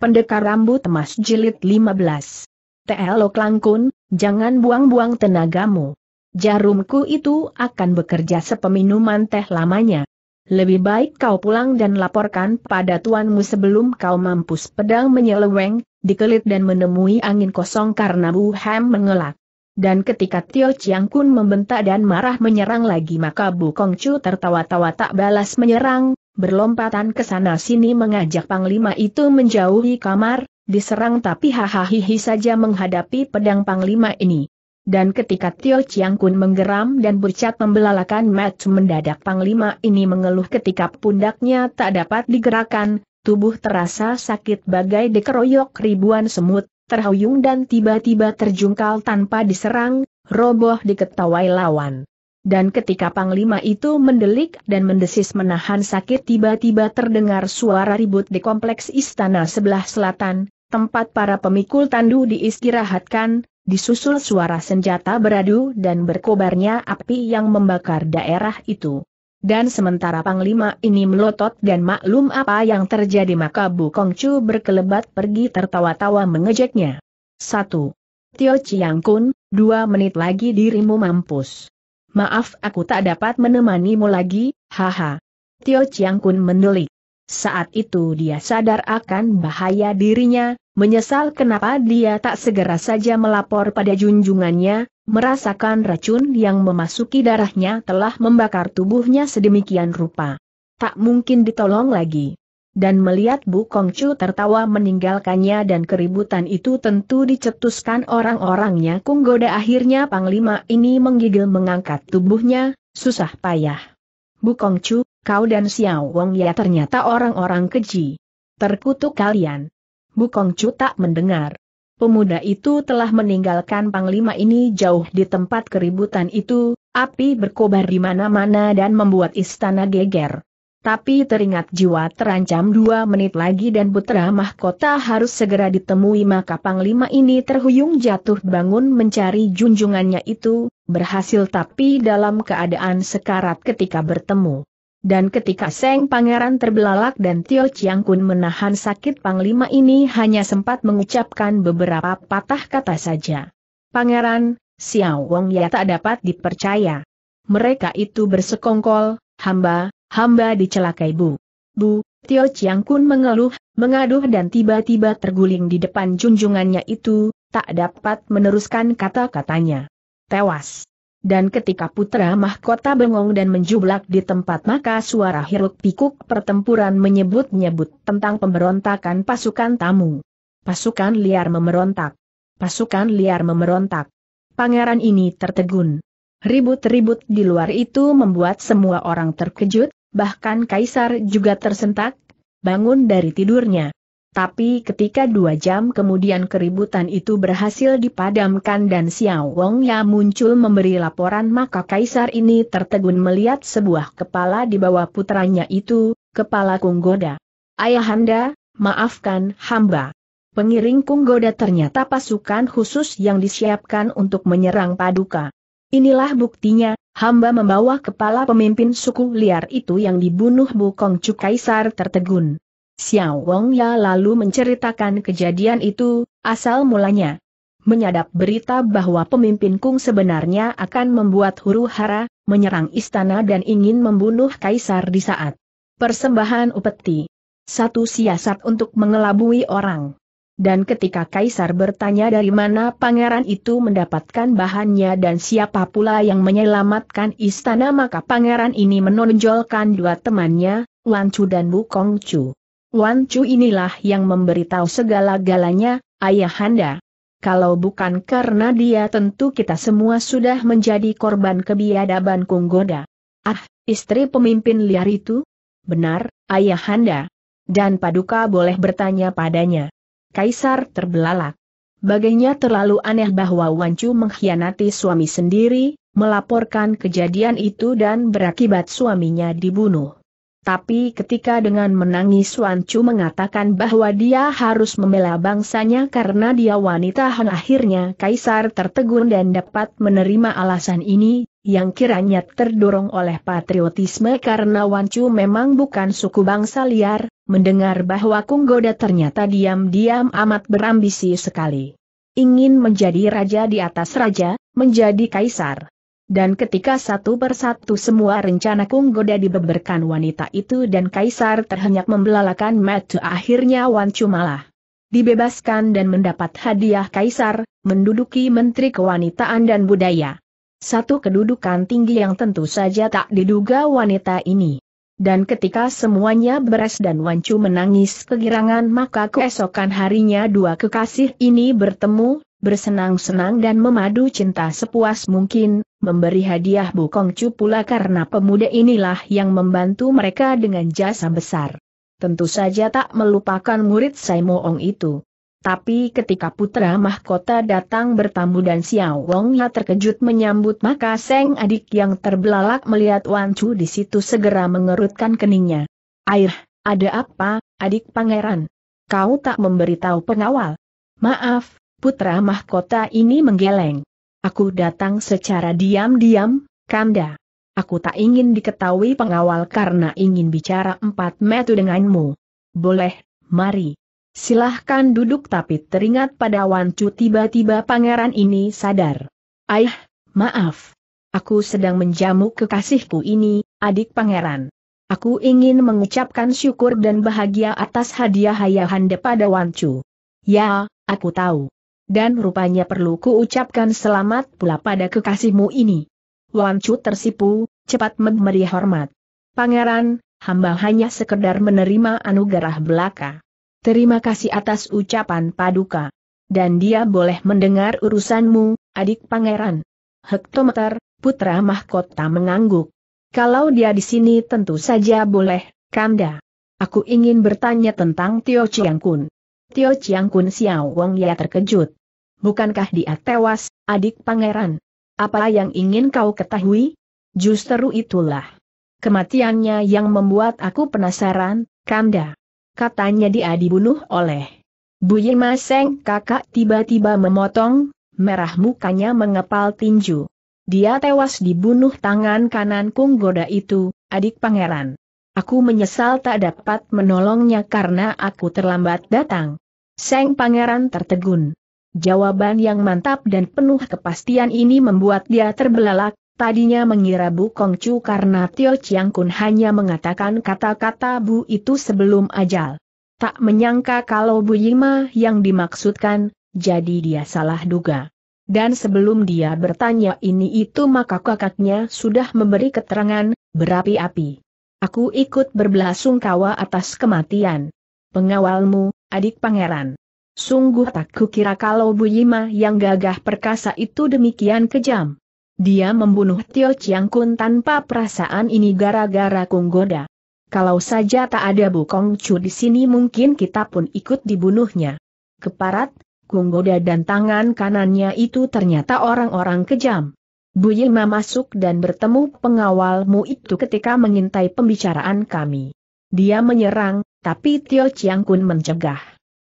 Pendekar Rambut Emas Jilid 15. TLO Langkun, jangan buang-buang tenagamu. Jarumku itu akan bekerja sepeminuman teh lamanya. Lebih baik kau pulang dan laporkan pada tuanmu sebelum kau mampus pedang menyeleweng, dikelit dan menemui angin kosong karena Bu Ham mengelak. Dan ketika Tio Chiang Kun membentak dan marah menyerang lagi maka Bu Kongcu tertawa-tawa tak balas menyerang, berlompatan ke sana sini mengajak panglima itu menjauhi kamar, diserang tapi hahaha saja menghadapi pedang panglima ini. Dan ketika Tio Chiang Kun menggeram dan bercat membelalakan match mendadak panglima ini mengeluh ketika pundaknya tak dapat digerakkan, tubuh terasa sakit bagai dikeroyok ribuan semut, terhuyung dan tiba-tiba terjungkal tanpa diserang, roboh diketawai lawan. Dan ketika Panglima itu mendelik dan mendesis menahan sakit tiba-tiba terdengar suara ribut di kompleks istana sebelah selatan, tempat para pemikul tandu diistirahatkan, disusul suara senjata beradu dan berkobarnya api yang membakar daerah itu. Dan sementara Panglima ini melotot dan maklum apa yang terjadi maka Bu Kongcu berkelebat pergi tertawa-tawa mengejeknya. 1. Tio Chiang Kun, dua menit lagi dirimu mampus maaf aku tak dapat menemanimu lagi, haha. Tio Chiang Kun menulik. Saat itu dia sadar akan bahaya dirinya, menyesal kenapa dia tak segera saja melapor pada junjungannya, merasakan racun yang memasuki darahnya telah membakar tubuhnya sedemikian rupa. Tak mungkin ditolong lagi dan melihat Bu Kongcu tertawa meninggalkannya dan keributan itu tentu dicetuskan orang-orangnya Kunggoda akhirnya Panglima ini menggigil mengangkat tubuhnya, susah payah. Bu Kongcu, kau dan Xiao Wong ya ternyata orang-orang keji. Terkutuk kalian. Bu Kongcu tak mendengar. Pemuda itu telah meninggalkan Panglima ini jauh di tempat keributan itu, api berkobar di mana-mana dan membuat istana geger. Tapi teringat jiwa terancam dua menit lagi dan putra mahkota harus segera ditemui maka panglima ini terhuyung jatuh bangun mencari junjungannya itu, berhasil tapi dalam keadaan sekarat ketika bertemu. Dan ketika Seng Pangeran terbelalak dan Tio Chiang Kun menahan sakit Panglima ini hanya sempat mengucapkan beberapa patah kata saja. Pangeran, Xiao Wong ya tak dapat dipercaya. Mereka itu bersekongkol, hamba, Hamba dicelakai Bu. Bu, Tio Chiang Kun mengeluh, mengaduh dan tiba-tiba terguling di depan junjungannya itu, tak dapat meneruskan kata-katanya. Tewas. Dan ketika putra mahkota bengong dan menjublak di tempat maka suara hiruk pikuk pertempuran menyebut-nyebut tentang pemberontakan pasukan tamu. Pasukan liar memerontak. Pasukan liar memerontak. Pangeran ini tertegun. Ribut-ribut di luar itu membuat semua orang terkejut, bahkan Kaisar juga tersentak, bangun dari tidurnya. Tapi ketika dua jam kemudian keributan itu berhasil dipadamkan dan Xiao Wong Ya muncul memberi laporan maka kaisar ini tertegun melihat sebuah kepala di bawah putranya itu, kepala Kung Goda. Ayahanda, maafkan hamba. Pengiring Kung Goda ternyata pasukan khusus yang disiapkan untuk menyerang Paduka. Inilah buktinya, Hamba membawa kepala pemimpin suku liar itu yang dibunuh Bukong Chu Kaisar tertegun. Xiao Wong Ya lalu menceritakan kejadian itu, asal mulanya. Menyadap berita bahwa pemimpin Kung sebenarnya akan membuat huru hara, menyerang istana dan ingin membunuh Kaisar di saat persembahan upeti. Satu siasat untuk mengelabui orang dan ketika Kaisar bertanya dari mana pangeran itu mendapatkan bahannya dan siapa pula yang menyelamatkan istana maka pangeran ini menonjolkan dua temannya, Wan Chu dan Bu Kong Chu. Wan Chu inilah yang memberitahu segala-galanya, ayahanda. Kalau bukan karena dia tentu kita semua sudah menjadi korban kebiadaban Kunggoda. Ah, istri pemimpin liar itu? Benar, ayahanda. Dan Paduka boleh bertanya padanya. Kaisar terbelalak. Baginya terlalu aneh bahwa Chu mengkhianati suami sendiri, melaporkan kejadian itu dan berakibat suaminya dibunuh. Tapi ketika dengan menangis Chu mengatakan bahwa dia harus membela bangsanya karena dia wanita Han akhirnya Kaisar tertegun dan dapat menerima alasan ini, yang kiranya terdorong oleh patriotisme karena Wancu memang bukan suku bangsa liar, mendengar bahwa Kunggoda ternyata diam-diam amat berambisi sekali. Ingin menjadi raja di atas raja, menjadi kaisar. Dan ketika satu persatu semua rencana Kunggoda dibeberkan wanita itu dan kaisar terhenyak membelalakan mata akhirnya Wancu malah dibebaskan dan mendapat hadiah kaisar, menduduki Menteri Kewanitaan dan Budaya satu kedudukan tinggi yang tentu saja tak diduga wanita ini. Dan ketika semuanya beres dan Wancu menangis kegirangan maka keesokan harinya dua kekasih ini bertemu, bersenang-senang dan memadu cinta sepuas mungkin, memberi hadiah Kongcu pula karena pemuda inilah yang membantu mereka dengan jasa besar. Tentu saja tak melupakan murid Saimoong itu. Tapi ketika putra mahkota datang bertamu dan Xiao Wong Ya terkejut menyambut maka Seng adik yang terbelalak melihat Wan Chu di situ segera mengerutkan keningnya. Air, ada apa, adik pangeran? Kau tak memberitahu pengawal. Maaf, putra mahkota ini menggeleng. Aku datang secara diam-diam, Kanda. Aku tak ingin diketahui pengawal karena ingin bicara empat metu denganmu. Boleh, mari. Silahkan duduk tapi teringat pada Wancu tiba-tiba pangeran ini sadar. Aih, maaf. Aku sedang menjamu kekasihku ini, adik pangeran. Aku ingin mengucapkan syukur dan bahagia atas hadiah Hayahande pada Wancu. Ya, aku tahu. Dan rupanya perlu kuucapkan selamat pula pada kekasihmu ini. Wancu tersipu, cepat memberi hormat. Pangeran, hamba hanya sekedar menerima anugerah belaka. Terima kasih atas ucapan paduka. Dan dia boleh mendengar urusanmu, adik pangeran. Hektometer, putra mahkota mengangguk. Kalau dia di sini tentu saja boleh, Kanda. Aku ingin bertanya tentang Tio Chiang Kun. Tio Chiang Kun Xiao Wong ya terkejut. Bukankah dia tewas, adik pangeran? Apa yang ingin kau ketahui? Justru itulah kematiannya yang membuat aku penasaran, Kanda katanya dia dibunuh oleh Buye Maseng kakak tiba-tiba memotong, merah mukanya mengepal tinju. Dia tewas dibunuh tangan kanan Kung Goda itu, adik pangeran. Aku menyesal tak dapat menolongnya karena aku terlambat datang. Seng pangeran tertegun. Jawaban yang mantap dan penuh kepastian ini membuat dia terbelalak, Tadinya mengira Bu Kongcu karena Tio Chiang Kun hanya mengatakan kata-kata Bu itu sebelum ajal. Tak menyangka kalau Bu Yima yang dimaksudkan, jadi dia salah duga. Dan sebelum dia bertanya ini itu maka kakaknya sudah memberi keterangan, berapi-api. Aku ikut berbelasungkawa atas kematian. Pengawalmu, adik pangeran. Sungguh tak kukira kalau Bu Yima yang gagah perkasa itu demikian kejam. Dia membunuh Tio Chiang Kun tanpa perasaan ini gara-gara Kung Goda. Kalau saja tak ada Bukong Chu di sini mungkin kita pun ikut dibunuhnya. Keparat, Kung Goda dan tangan kanannya itu ternyata orang-orang kejam. Bu Yima masuk dan bertemu pengawalmu itu ketika mengintai pembicaraan kami. Dia menyerang, tapi Tio Chiang Kun mencegah.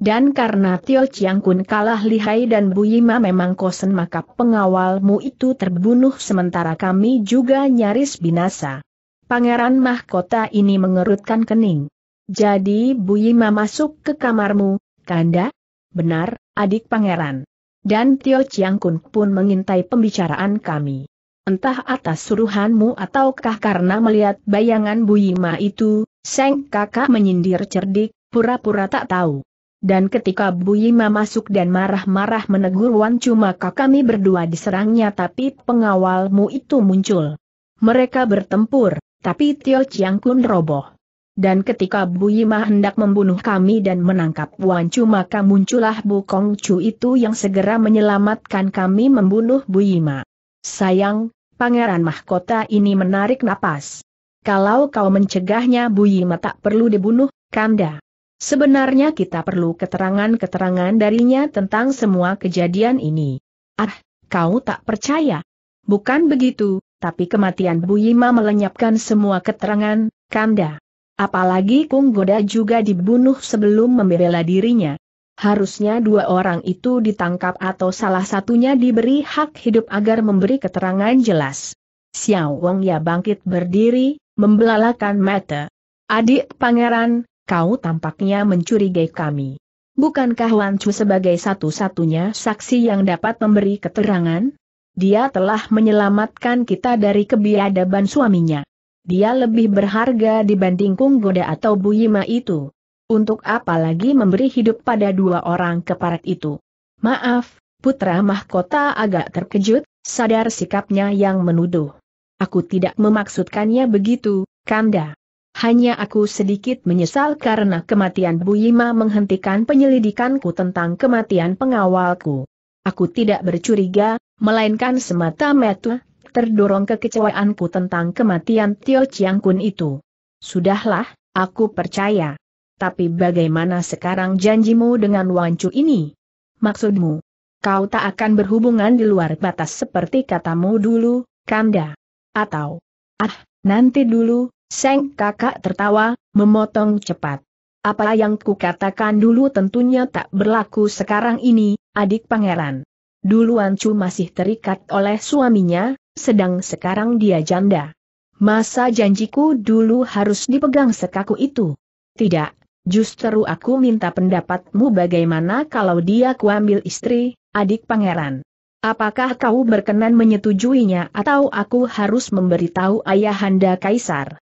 Dan karena Tio Chiang Kun kalah lihai dan Bu Yima memang kosen maka pengawalmu itu terbunuh sementara kami juga nyaris binasa. Pangeran mahkota ini mengerutkan kening. Jadi Bu Yima masuk ke kamarmu, Kanda? Benar, adik pangeran. Dan Tio Chiang Kun pun mengintai pembicaraan kami. Entah atas suruhanmu ataukah karena melihat bayangan Bu Yima itu, Seng kakak menyindir cerdik, pura-pura tak tahu. Dan ketika Bu Yima masuk dan marah-marah menegur Wan Chu maka kami berdua diserangnya tapi pengawalmu itu muncul. Mereka bertempur, tapi Tio Chiang Kun roboh. Dan ketika Bu Yima hendak membunuh kami dan menangkap Wan Chu maka muncullah Bu Kong Chu itu yang segera menyelamatkan kami membunuh Bu Yima. Sayang, Pangeran Mahkota ini menarik napas. Kalau kau mencegahnya Bu Yima tak perlu dibunuh, Kanda. Sebenarnya kita perlu keterangan-keterangan darinya tentang semua kejadian ini. Ah, kau tak percaya? Bukan begitu, tapi kematian Bu Yima melenyapkan semua keterangan, Kanda. Apalagi Kung Goda juga dibunuh sebelum membela dirinya. Harusnya dua orang itu ditangkap atau salah satunya diberi hak hidup agar memberi keterangan jelas. Xiao Wangya ya bangkit berdiri, membelalakan mata. Adik pangeran, kau tampaknya mencurigai kami. Bukankah Wan Chu sebagai satu-satunya saksi yang dapat memberi keterangan? Dia telah menyelamatkan kita dari kebiadaban suaminya. Dia lebih berharga dibanding Kung Goda atau Bu Yima itu. Untuk apa lagi memberi hidup pada dua orang keparat itu? Maaf, putra mahkota agak terkejut, sadar sikapnya yang menuduh. Aku tidak memaksudkannya begitu, Kanda. Hanya aku sedikit menyesal karena kematian Bu Yima menghentikan penyelidikanku tentang kematian pengawalku. Aku tidak bercuriga, melainkan semata-mata terdorong kekecewaanku tentang kematian Tio Chiang Kun itu. Sudahlah, aku percaya. Tapi bagaimana sekarang janjimu dengan Wancu ini? Maksudmu, kau tak akan berhubungan di luar batas seperti katamu dulu, Kanda? Atau, ah, nanti dulu, Seng kakak tertawa, memotong cepat. Apa yang kukatakan dulu tentunya tak berlaku sekarang ini, adik pangeran. Dulu Ancu masih terikat oleh suaminya, sedang sekarang dia janda. Masa janjiku dulu harus dipegang sekaku itu? Tidak, justru aku minta pendapatmu bagaimana kalau dia kuambil istri, adik pangeran. Apakah kau berkenan menyetujuinya atau aku harus memberitahu ayahanda kaisar?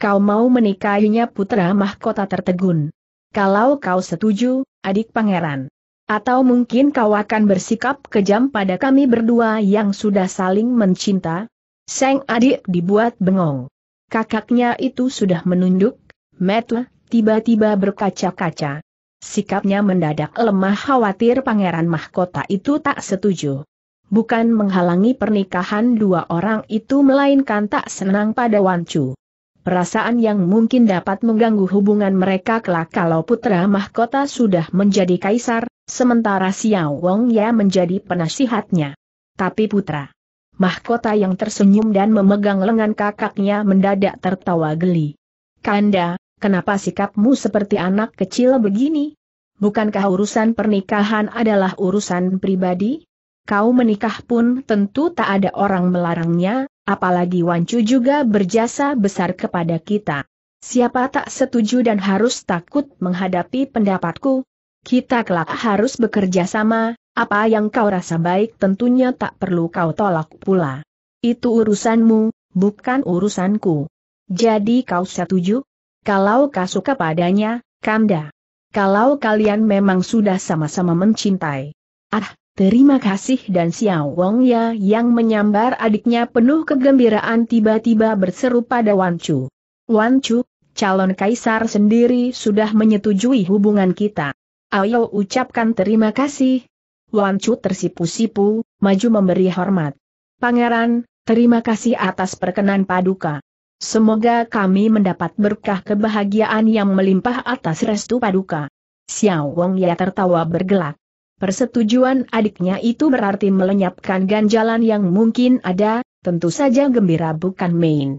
kau mau menikahinya putra mahkota tertegun. Kalau kau setuju, adik pangeran. Atau mungkin kau akan bersikap kejam pada kami berdua yang sudah saling mencinta? Seng adik dibuat bengong. Kakaknya itu sudah menunduk, metu, tiba-tiba berkaca-kaca. Sikapnya mendadak lemah khawatir pangeran mahkota itu tak setuju. Bukan menghalangi pernikahan dua orang itu melainkan tak senang pada Wancu. Perasaan yang mungkin dapat mengganggu hubungan mereka kelak kalau putra mahkota sudah menjadi kaisar, sementara Xiao Wong Ya menjadi penasihatnya. Tapi putra mahkota yang tersenyum dan memegang lengan kakaknya mendadak tertawa geli. Kanda, kenapa sikapmu seperti anak kecil begini? Bukankah urusan pernikahan adalah urusan pribadi? Kau menikah pun tentu tak ada orang melarangnya, Apalagi Wancu juga berjasa besar kepada kita. Siapa tak setuju dan harus takut menghadapi pendapatku? Kita kelak harus bekerja sama, apa yang kau rasa baik tentunya tak perlu kau tolak pula. Itu urusanmu, bukan urusanku. Jadi kau setuju? Kalau kau suka padanya, Kamda. Kalau kalian memang sudah sama-sama mencintai. Ah, Terima kasih dan Xiao Wong Ya yang menyambar adiknya penuh kegembiraan tiba-tiba berseru pada Wan Chu. Wan Chu, calon kaisar sendiri sudah menyetujui hubungan kita. Ayo ucapkan terima kasih. Wan Chu tersipu-sipu, maju memberi hormat. Pangeran, terima kasih atas perkenan paduka. Semoga kami mendapat berkah kebahagiaan yang melimpah atas restu paduka. Xiao Wong Ya tertawa bergelak. Persetujuan adiknya itu berarti melenyapkan ganjalan yang mungkin ada, tentu saja gembira bukan main.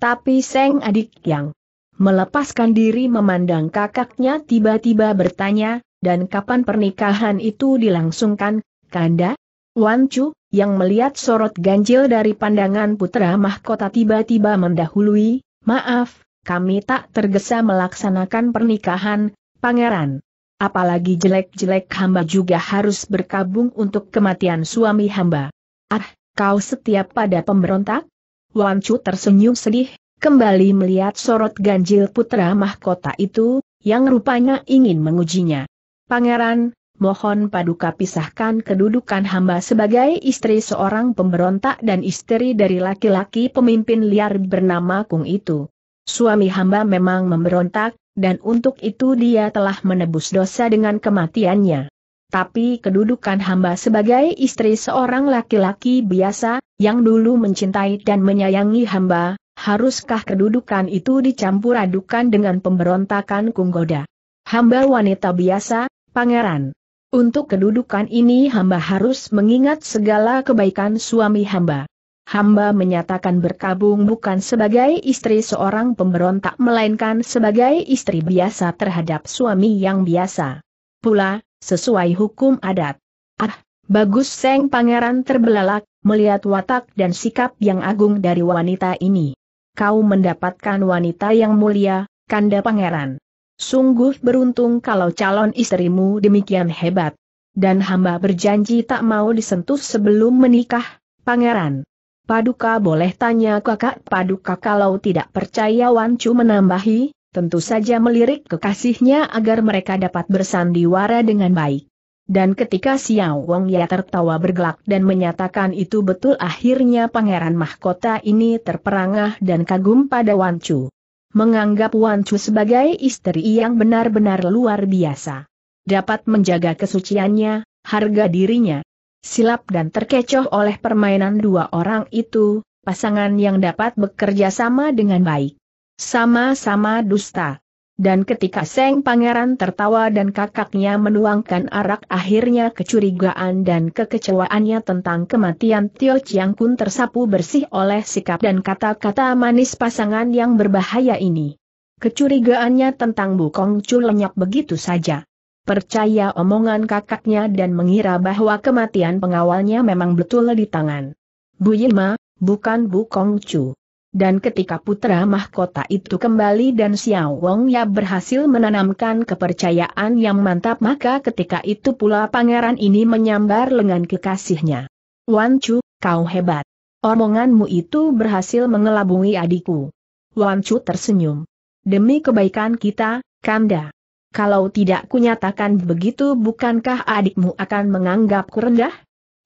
Tapi Seng adik yang melepaskan diri memandang kakaknya tiba-tiba bertanya, dan kapan pernikahan itu dilangsungkan, Kanda? Wan Chu, yang melihat sorot ganjil dari pandangan putra mahkota tiba-tiba mendahului, maaf, kami tak tergesa melaksanakan pernikahan, pangeran apalagi jelek-jelek hamba juga harus berkabung untuk kematian suami hamba. Ah, kau setiap pada pemberontak? Wancu tersenyum sedih, kembali melihat sorot ganjil putra mahkota itu, yang rupanya ingin mengujinya. Pangeran, mohon paduka pisahkan kedudukan hamba sebagai istri seorang pemberontak dan istri dari laki-laki pemimpin liar bernama Kung itu. Suami hamba memang memberontak, dan untuk itu dia telah menebus dosa dengan kematiannya. Tapi kedudukan hamba sebagai istri seorang laki-laki biasa, yang dulu mencintai dan menyayangi hamba, haruskah kedudukan itu dicampur adukan dengan pemberontakan Kunggoda? Hamba wanita biasa, pangeran. Untuk kedudukan ini hamba harus mengingat segala kebaikan suami hamba hamba menyatakan berkabung bukan sebagai istri seorang pemberontak melainkan sebagai istri biasa terhadap suami yang biasa. Pula, sesuai hukum adat. Ah, bagus Seng Pangeran terbelalak, melihat watak dan sikap yang agung dari wanita ini. Kau mendapatkan wanita yang mulia, kanda pangeran. Sungguh beruntung kalau calon istrimu demikian hebat. Dan hamba berjanji tak mau disentuh sebelum menikah, pangeran. Paduka boleh tanya kakak Paduka kalau tidak percaya Wan Chu menambahi, tentu saja melirik kekasihnya agar mereka dapat bersandiwara dengan baik. Dan ketika Xiao Wong Ya tertawa bergelak dan menyatakan itu betul akhirnya pangeran mahkota ini terperangah dan kagum pada Wan Chu, Menganggap Wan Chu sebagai istri yang benar-benar luar biasa. Dapat menjaga kesuciannya, harga dirinya, Silap dan terkecoh oleh permainan dua orang itu, pasangan yang dapat bekerja sama dengan baik. Sama-sama dusta. Dan ketika Seng Pangeran tertawa dan kakaknya menuangkan arak akhirnya kecurigaan dan kekecewaannya tentang kematian Tio Chiang Kun tersapu bersih oleh sikap dan kata-kata manis pasangan yang berbahaya ini. Kecurigaannya tentang Bu Kong Chu lenyap begitu saja percaya omongan kakaknya dan mengira bahwa kematian pengawalnya memang betul di tangan. Bu Yilma, bukan Bu Kong Chu. Dan ketika putra mahkota itu kembali dan Xiao Wong ya berhasil menanamkan kepercayaan yang mantap maka ketika itu pula pangeran ini menyambar lengan kekasihnya. Wan Chu, kau hebat. Omonganmu itu berhasil mengelabui adikku. Wan Chu tersenyum. Demi kebaikan kita, Kanda kalau tidak kunyatakan begitu bukankah adikmu akan menganggapku rendah?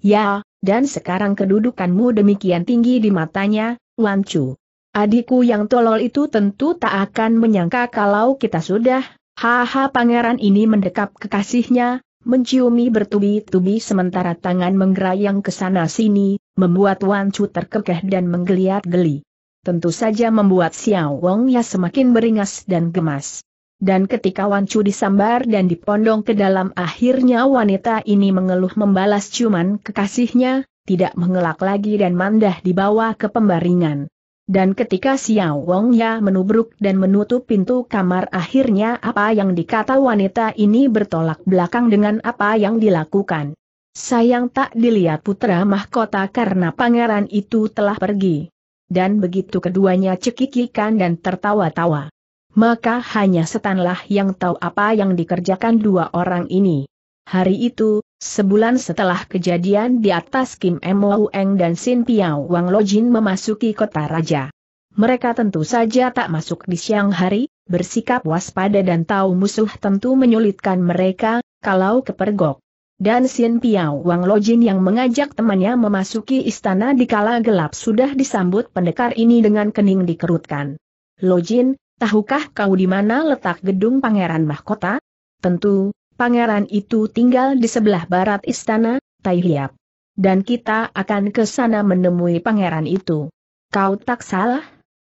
Ya, dan sekarang kedudukanmu demikian tinggi di matanya, Wan Wancu. Adikku yang tolol itu tentu tak akan menyangka kalau kita sudah, haha pangeran ini mendekap kekasihnya, menciumi bertubi-tubi sementara tangan menggerayang ke sana sini, membuat Wan Wancu terkekeh dan menggeliat-geli. Tentu saja membuat Xiao Wong ya semakin beringas dan gemas dan ketika wan Chu disambar dan dipondong ke dalam akhirnya wanita ini mengeluh membalas cuman kekasihnya, tidak mengelak lagi dan mandah dibawa ke pembaringan. Dan ketika Xiao Wong Ya menubruk dan menutup pintu kamar akhirnya apa yang dikata wanita ini bertolak belakang dengan apa yang dilakukan. Sayang tak dilihat putra mahkota karena pangeran itu telah pergi. Dan begitu keduanya cekikikan dan tertawa-tawa maka hanya setanlah yang tahu apa yang dikerjakan dua orang ini. Hari itu, sebulan setelah kejadian di atas Kim M. Eng dan Sin Piao Wang Lojin memasuki kota raja. Mereka tentu saja tak masuk di siang hari, bersikap waspada dan tahu musuh tentu menyulitkan mereka, kalau kepergok. Dan Sin Piao Wang Lojin yang mengajak temannya memasuki istana di kala gelap sudah disambut pendekar ini dengan kening dikerutkan. Lojin, Tahukah kau di mana letak gedung Pangeran Mahkota? Tentu, pangeran itu tinggal di sebelah barat istana, Tai Dan kita akan ke sana menemui pangeran itu. Kau tak salah?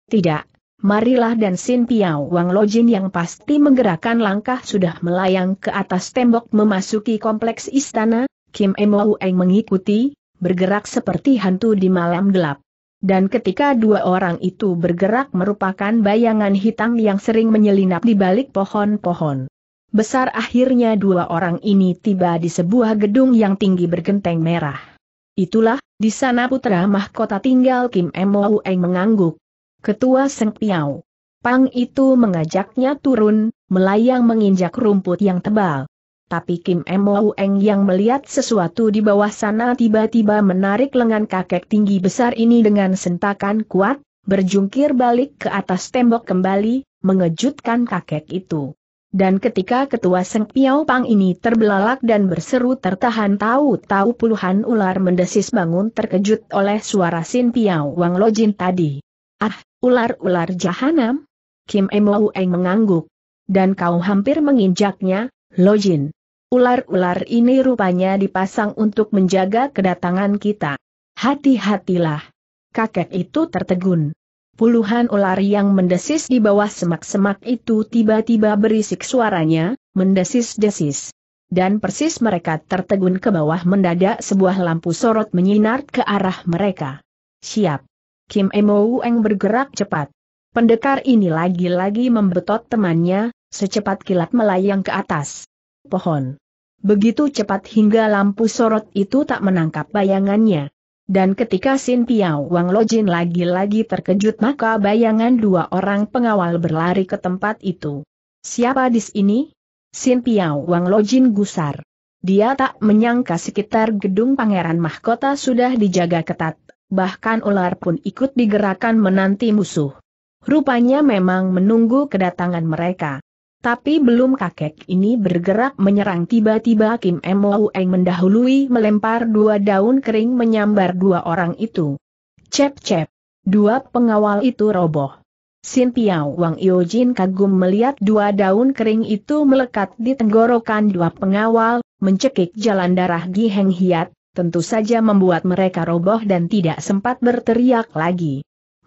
Tidak. Marilah dan Sin Piao Wang Lojin yang pasti menggerakkan langkah sudah melayang ke atas tembok memasuki kompleks istana, Kim Emo Eng mengikuti, bergerak seperti hantu di malam gelap. Dan ketika dua orang itu bergerak merupakan bayangan hitam yang sering menyelinap di balik pohon-pohon. Besar akhirnya dua orang ini tiba di sebuah gedung yang tinggi bergenteng merah. Itulah, di sana putra mahkota tinggal Kim Emo Eng mengangguk. Ketua Seng Piao. Pang itu mengajaknya turun, melayang menginjak rumput yang tebal tapi Kim Mo Eng yang melihat sesuatu di bawah sana tiba-tiba menarik lengan kakek tinggi besar ini dengan sentakan kuat, berjungkir balik ke atas tembok kembali, mengejutkan kakek itu. Dan ketika ketua Seng Piao Pang ini terbelalak dan berseru tertahan tahu-tahu puluhan ular mendesis bangun terkejut oleh suara Sin Piao Wang Lojin tadi. Ah, ular-ular jahanam? Kim Mo Eng mengangguk. Dan kau hampir menginjaknya, Lojin. Ular-ular ini rupanya dipasang untuk menjaga kedatangan kita. Hati-hatilah. Kakek itu tertegun. Puluhan ular yang mendesis di bawah semak-semak itu tiba-tiba berisik suaranya, mendesis-desis. Dan persis mereka tertegun ke bawah mendadak sebuah lampu sorot menyinar ke arah mereka. Siap. Kim Emo Eng bergerak cepat. Pendekar ini lagi-lagi membetot temannya, secepat kilat melayang ke atas pohon. Begitu cepat hingga lampu sorot itu tak menangkap bayangannya. Dan ketika Sin Piao Wang Lojin lagi-lagi terkejut maka bayangan dua orang pengawal berlari ke tempat itu. Siapa di sini? Sin Piao Wang Lojin gusar. Dia tak menyangka sekitar gedung pangeran mahkota sudah dijaga ketat, bahkan ular pun ikut digerakkan menanti musuh. Rupanya memang menunggu kedatangan mereka. Tapi belum kakek ini bergerak menyerang tiba-tiba Kim Mo Eng mendahului melempar dua daun kering menyambar dua orang itu. Cep-cep. Dua pengawal itu roboh. Sin Piao Wang Yojin kagum melihat dua daun kering itu melekat di tenggorokan dua pengawal, mencekik jalan darah Gi Heng Hiat, tentu saja membuat mereka roboh dan tidak sempat berteriak lagi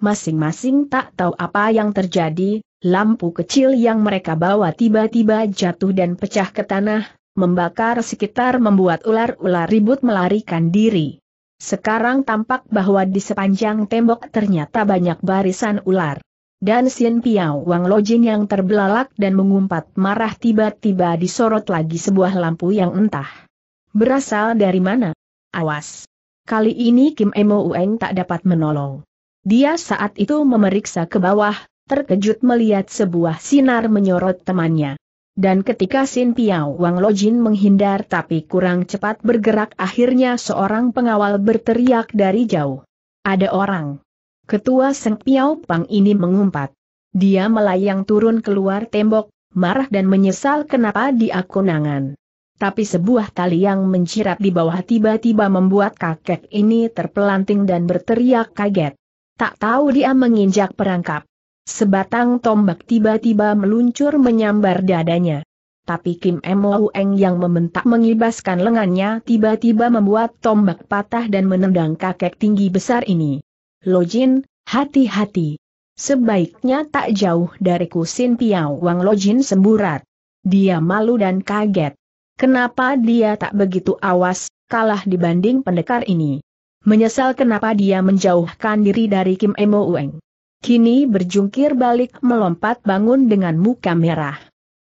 masing-masing tak tahu apa yang terjadi, lampu kecil yang mereka bawa tiba-tiba jatuh dan pecah ke tanah, membakar sekitar membuat ular-ular ribut melarikan diri. Sekarang tampak bahwa di sepanjang tembok ternyata banyak barisan ular. Dan Sien Piao Wang Lojin yang terbelalak dan mengumpat marah tiba-tiba disorot lagi sebuah lampu yang entah. Berasal dari mana? Awas! Kali ini Kim Emo Ueng tak dapat menolong. Dia saat itu memeriksa ke bawah, terkejut melihat sebuah sinar menyorot temannya. Dan ketika Sin Piao Wang Lojin menghindar tapi kurang cepat bergerak akhirnya seorang pengawal berteriak dari jauh. Ada orang. Ketua Seng Piao Pang ini mengumpat. Dia melayang turun keluar tembok, marah dan menyesal kenapa dia konangan. Tapi sebuah tali yang mencirat di bawah tiba-tiba membuat kakek ini terpelanting dan berteriak kaget. Tak tahu dia menginjak perangkap. Sebatang tombak tiba-tiba meluncur menyambar dadanya. Tapi Kim Mo Eng yang membentak mengibaskan lengannya tiba-tiba membuat tombak patah dan menendang kakek tinggi besar ini. Lojin, hati-hati. Sebaiknya tak jauh dari Kusin Piao Wang Lojin semburat. Dia malu dan kaget. Kenapa dia tak begitu awas, kalah dibanding pendekar ini menyesal kenapa dia menjauhkan diri dari Kim Emo Ueng. Kini berjungkir balik melompat bangun dengan muka merah.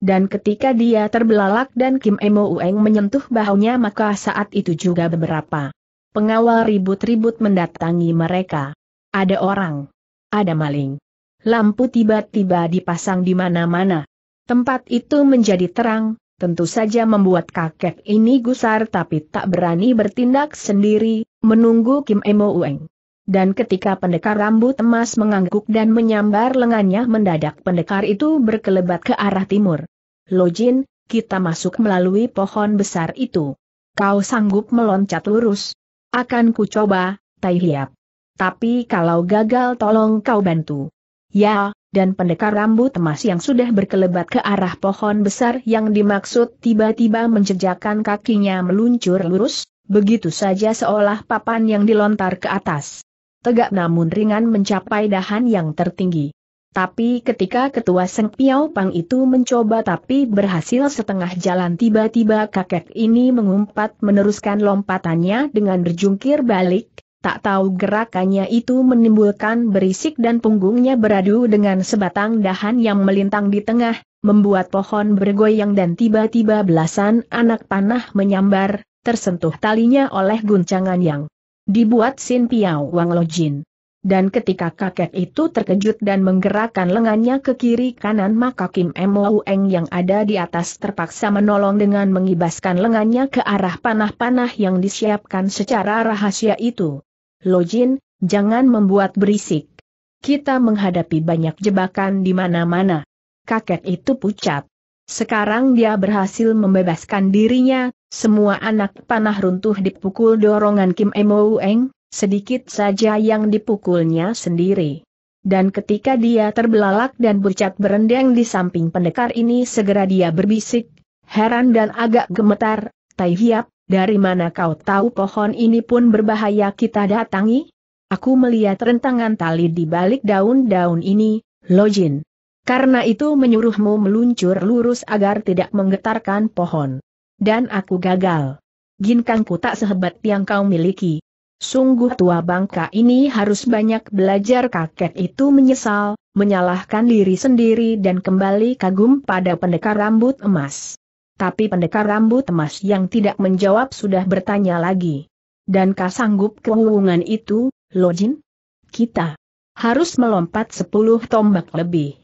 Dan ketika dia terbelalak dan Kim Emo Ueng menyentuh bahunya maka saat itu juga beberapa pengawal ribut-ribut mendatangi mereka. Ada orang. Ada maling. Lampu tiba-tiba dipasang di mana-mana. Tempat itu menjadi terang, tentu saja membuat kakek ini gusar tapi tak berani bertindak sendiri, menunggu Kim Emo Ueng. Dan ketika pendekar rambut emas mengangguk dan menyambar lengannya mendadak pendekar itu berkelebat ke arah timur. Lojin, kita masuk melalui pohon besar itu. Kau sanggup meloncat lurus. Akan ku coba, Tai Hiap. Tapi kalau gagal tolong kau bantu. Ya, dan pendekar rambut emas yang sudah berkelebat ke arah pohon besar yang dimaksud tiba-tiba menjejakkan kakinya meluncur lurus, begitu saja seolah papan yang dilontar ke atas. Tegak namun ringan mencapai dahan yang tertinggi. Tapi ketika ketua Seng Piao Pang itu mencoba tapi berhasil setengah jalan tiba-tiba kakek ini mengumpat meneruskan lompatannya dengan berjungkir balik, tak tahu gerakannya itu menimbulkan berisik dan punggungnya beradu dengan sebatang dahan yang melintang di tengah, membuat pohon bergoyang dan tiba-tiba belasan anak panah menyambar, tersentuh talinya oleh guncangan yang dibuat Sin Piao Wang Lo Jin. Dan ketika kakek itu terkejut dan menggerakkan lengannya ke kiri kanan maka Kim Mo Eng yang ada di atas terpaksa menolong dengan mengibaskan lengannya ke arah panah-panah yang disiapkan secara rahasia itu. Login, jangan membuat berisik. Kita menghadapi banyak jebakan di mana-mana. Kakek itu pucat. Sekarang dia berhasil membebaskan dirinya, semua anak panah runtuh dipukul dorongan Kim Eng, sedikit saja yang dipukulnya sendiri. Dan ketika dia terbelalak dan bercat berendang di samping pendekar ini segera dia berbisik, heran dan agak gemetar, Tai Hiap, dari mana kau tahu pohon ini pun berbahaya kita datangi? Aku melihat rentangan tali di balik daun-daun ini, Lojin. Karena itu menyuruhmu meluncur lurus agar tidak menggetarkan pohon. Dan aku gagal. Ginkangku tak sehebat yang kau miliki. Sungguh tua bangka ini harus banyak belajar kakek itu menyesal, menyalahkan diri sendiri dan kembali kagum pada pendekar rambut emas. Tapi pendekar rambut emas yang tidak menjawab sudah bertanya lagi. Dan kah sanggup kehubungan itu, Lojin? Kita harus melompat sepuluh tombak lebih.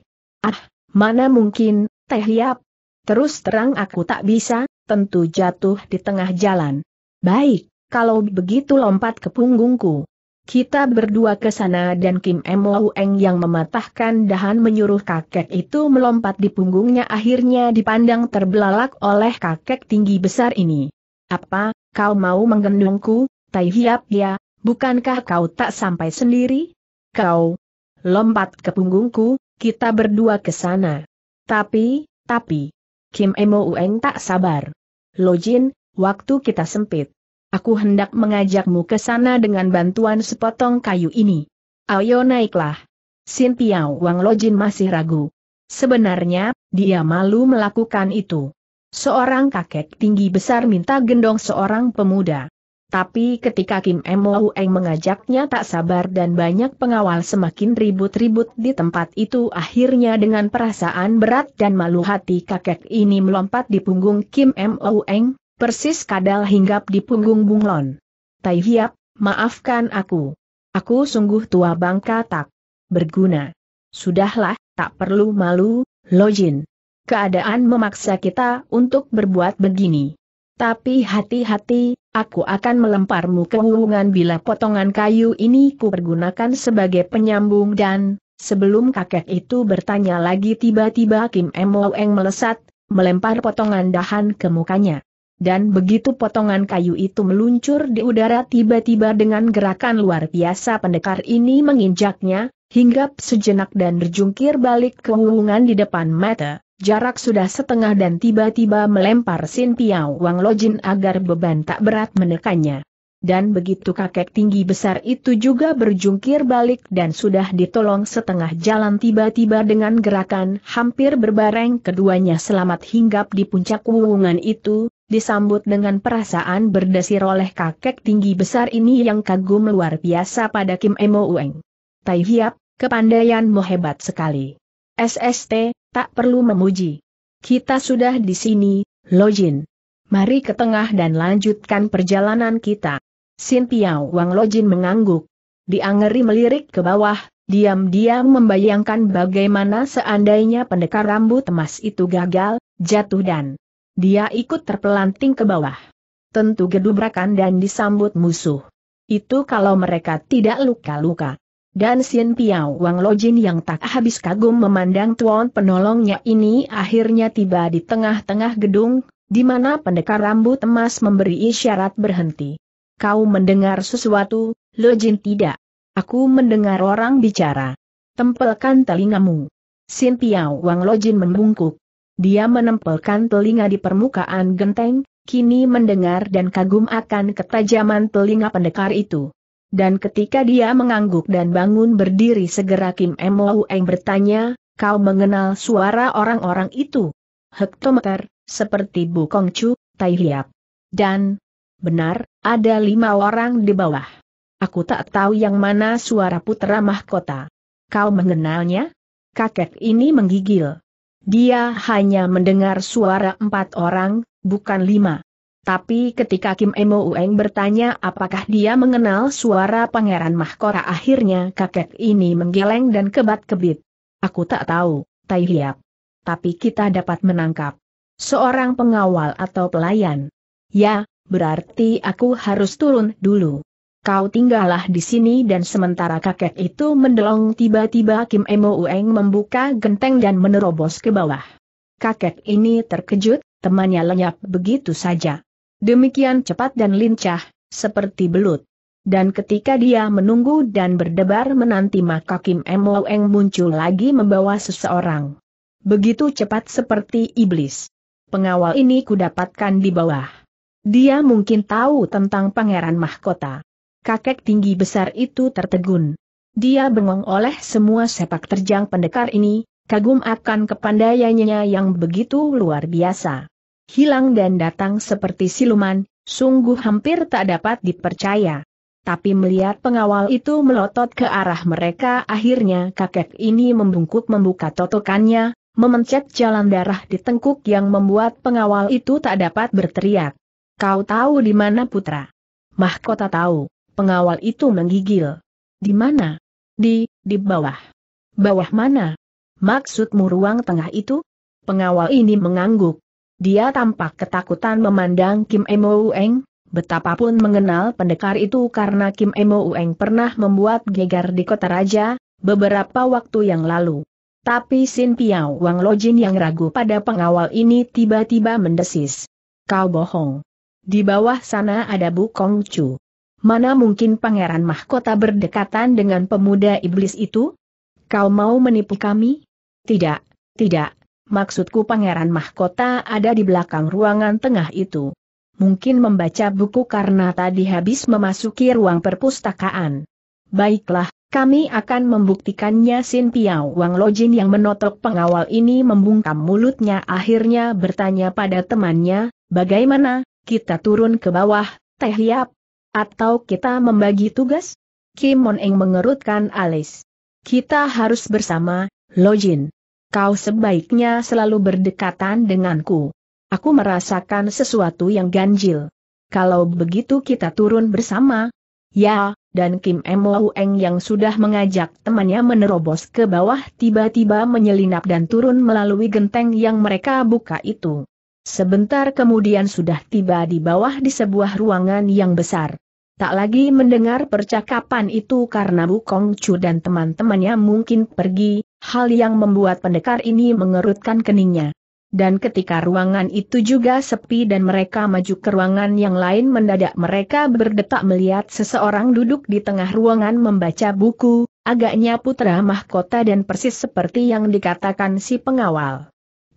Ah, mana mungkin, Teh Hiap. Terus terang aku tak bisa, tentu jatuh di tengah jalan. Baik, kalau begitu lompat ke punggungku. Kita berdua ke sana dan Kim Mo Eng yang mematahkan dahan menyuruh kakek itu melompat di punggungnya akhirnya dipandang terbelalak oleh kakek tinggi besar ini. Apa, kau mau menggendongku, Tai Hiap ya, bukankah kau tak sampai sendiri? Kau lompat ke punggungku, kita berdua ke sana. Tapi, tapi, Kim Mo Eng tak sabar. Lojin, waktu kita sempit. Aku hendak mengajakmu ke sana dengan bantuan sepotong kayu ini. Ayo naiklah. Sin Piao Wang Lojin masih ragu. Sebenarnya, dia malu melakukan itu. Seorang kakek tinggi besar minta gendong seorang pemuda. Tapi ketika Kim Mo Eng mengajaknya tak sabar dan banyak pengawal semakin ribut-ribut di tempat itu akhirnya dengan perasaan berat dan malu hati kakek ini melompat di punggung Kim Mo Eng, persis kadal hinggap di punggung bunglon. Tai Hiap, maafkan aku. Aku sungguh tua bangka tak berguna. Sudahlah, tak perlu malu, Lojin. Keadaan memaksa kita untuk berbuat begini. Tapi hati-hati, aku akan melemparmu ke hubungan bila potongan kayu ini ku sebagai penyambung dan, sebelum kakek itu bertanya lagi tiba-tiba Kim Eng melesat, melempar potongan dahan ke mukanya dan begitu potongan kayu itu meluncur di udara tiba-tiba dengan gerakan luar biasa pendekar ini menginjaknya, hinggap sejenak dan berjungkir balik ke hubungan di depan mata, jarak sudah setengah dan tiba-tiba melempar Sin Piao Wang Lojin agar beban tak berat menekannya. Dan begitu kakek tinggi besar itu juga berjungkir balik dan sudah ditolong setengah jalan tiba-tiba dengan gerakan hampir berbareng keduanya selamat hinggap di puncak hubungan itu, disambut dengan perasaan berdesir oleh kakek tinggi besar ini yang kagum luar biasa pada Kim Emo Ueng. Tai Hiap, kepandaianmu hebat sekali. SST, tak perlu memuji. Kita sudah di sini, Lo Jin. Mari ke tengah dan lanjutkan perjalanan kita. Sin Piao Wang Lo Jin mengangguk. Diangeri melirik ke bawah, diam-diam membayangkan bagaimana seandainya pendekar rambut emas itu gagal, jatuh dan dia ikut terpelanting ke bawah. Tentu gedubrakan dan disambut musuh. Itu kalau mereka tidak luka-luka. Dan Sien Piao Wang Lojin yang tak habis kagum memandang tuan penolongnya ini akhirnya tiba di tengah-tengah gedung, di mana pendekar rambut emas memberi isyarat berhenti. Kau mendengar sesuatu, Lojin tidak. Aku mendengar orang bicara. Tempelkan telingamu. Sien Piao Wang Lojin membungkuk. Dia menempelkan telinga di permukaan genteng, kini mendengar dan kagum akan ketajaman telinga pendekar itu. Dan ketika dia mengangguk dan bangun berdiri segera Kim Eng bertanya, kau mengenal suara orang-orang itu? Hektometer, seperti Bu Kong Chu, Tai Hiap. Dan, benar, ada lima orang di bawah. Aku tak tahu yang mana suara putra mahkota. Kau mengenalnya? Kakek ini menggigil. Dia hanya mendengar suara empat orang, bukan lima. Tapi ketika Kim Emo Ueng bertanya apakah dia mengenal suara Pangeran Mahkora akhirnya kakek ini menggeleng dan kebat-kebit. Aku tak tahu, Tai Hiap. Tapi kita dapat menangkap seorang pengawal atau pelayan. Ya, berarti aku harus turun dulu. Kau tinggallah di sini dan sementara kakek itu mendelong tiba-tiba Kim Emo Ueng membuka genteng dan menerobos ke bawah. Kakek ini terkejut, temannya lenyap begitu saja. Demikian cepat dan lincah, seperti belut. Dan ketika dia menunggu dan berdebar menanti maka Kim Emo Ueng muncul lagi membawa seseorang. Begitu cepat seperti iblis. Pengawal ini kudapatkan di bawah. Dia mungkin tahu tentang pangeran mahkota kakek tinggi besar itu tertegun. Dia bengong oleh semua sepak terjang pendekar ini, kagum akan kepandaiannya yang begitu luar biasa. Hilang dan datang seperti siluman, sungguh hampir tak dapat dipercaya. Tapi melihat pengawal itu melotot ke arah mereka akhirnya kakek ini membungkuk membuka totokannya, memencet jalan darah di tengkuk yang membuat pengawal itu tak dapat berteriak. Kau tahu di mana putra? Mahkota tahu. Pengawal itu menggigil. Di mana? Di, di bawah. Bawah mana? Maksudmu ruang tengah itu? Pengawal ini mengangguk. Dia tampak ketakutan memandang Kim Emo Ueng, betapapun mengenal pendekar itu karena Kim Emo Ueng pernah membuat gegar di kota raja, beberapa waktu yang lalu. Tapi Sin Piao Wang Lojin yang ragu pada pengawal ini tiba-tiba mendesis. Kau bohong. Di bawah sana ada Bu Kong Chu. Mana mungkin pangeran mahkota berdekatan dengan pemuda iblis itu? Kau mau menipu kami? Tidak, tidak. Maksudku pangeran mahkota ada di belakang ruangan tengah itu. Mungkin membaca buku karena tadi habis memasuki ruang perpustakaan. Baiklah, kami akan membuktikannya Sin Piao Wang Lojin yang menotok pengawal ini membungkam mulutnya akhirnya bertanya pada temannya, bagaimana, kita turun ke bawah, Teh Liap, atau kita membagi tugas? Kim Mon Eng mengerutkan alis. Kita harus bersama, Lo Jin. Kau sebaiknya selalu berdekatan denganku. Aku merasakan sesuatu yang ganjil. Kalau begitu kita turun bersama. Ya, dan Kim Mo Eng yang sudah mengajak temannya menerobos ke bawah tiba-tiba menyelinap dan turun melalui genteng yang mereka buka itu. Sebentar kemudian sudah tiba di bawah di sebuah ruangan yang besar. Tak lagi mendengar percakapan itu karena Kong Chu dan teman-temannya mungkin pergi, hal yang membuat pendekar ini mengerutkan keningnya. Dan ketika ruangan itu juga sepi dan mereka maju ke ruangan yang lain mendadak mereka berdetak melihat seseorang duduk di tengah ruangan membaca buku, agaknya putra mahkota dan persis seperti yang dikatakan si pengawal.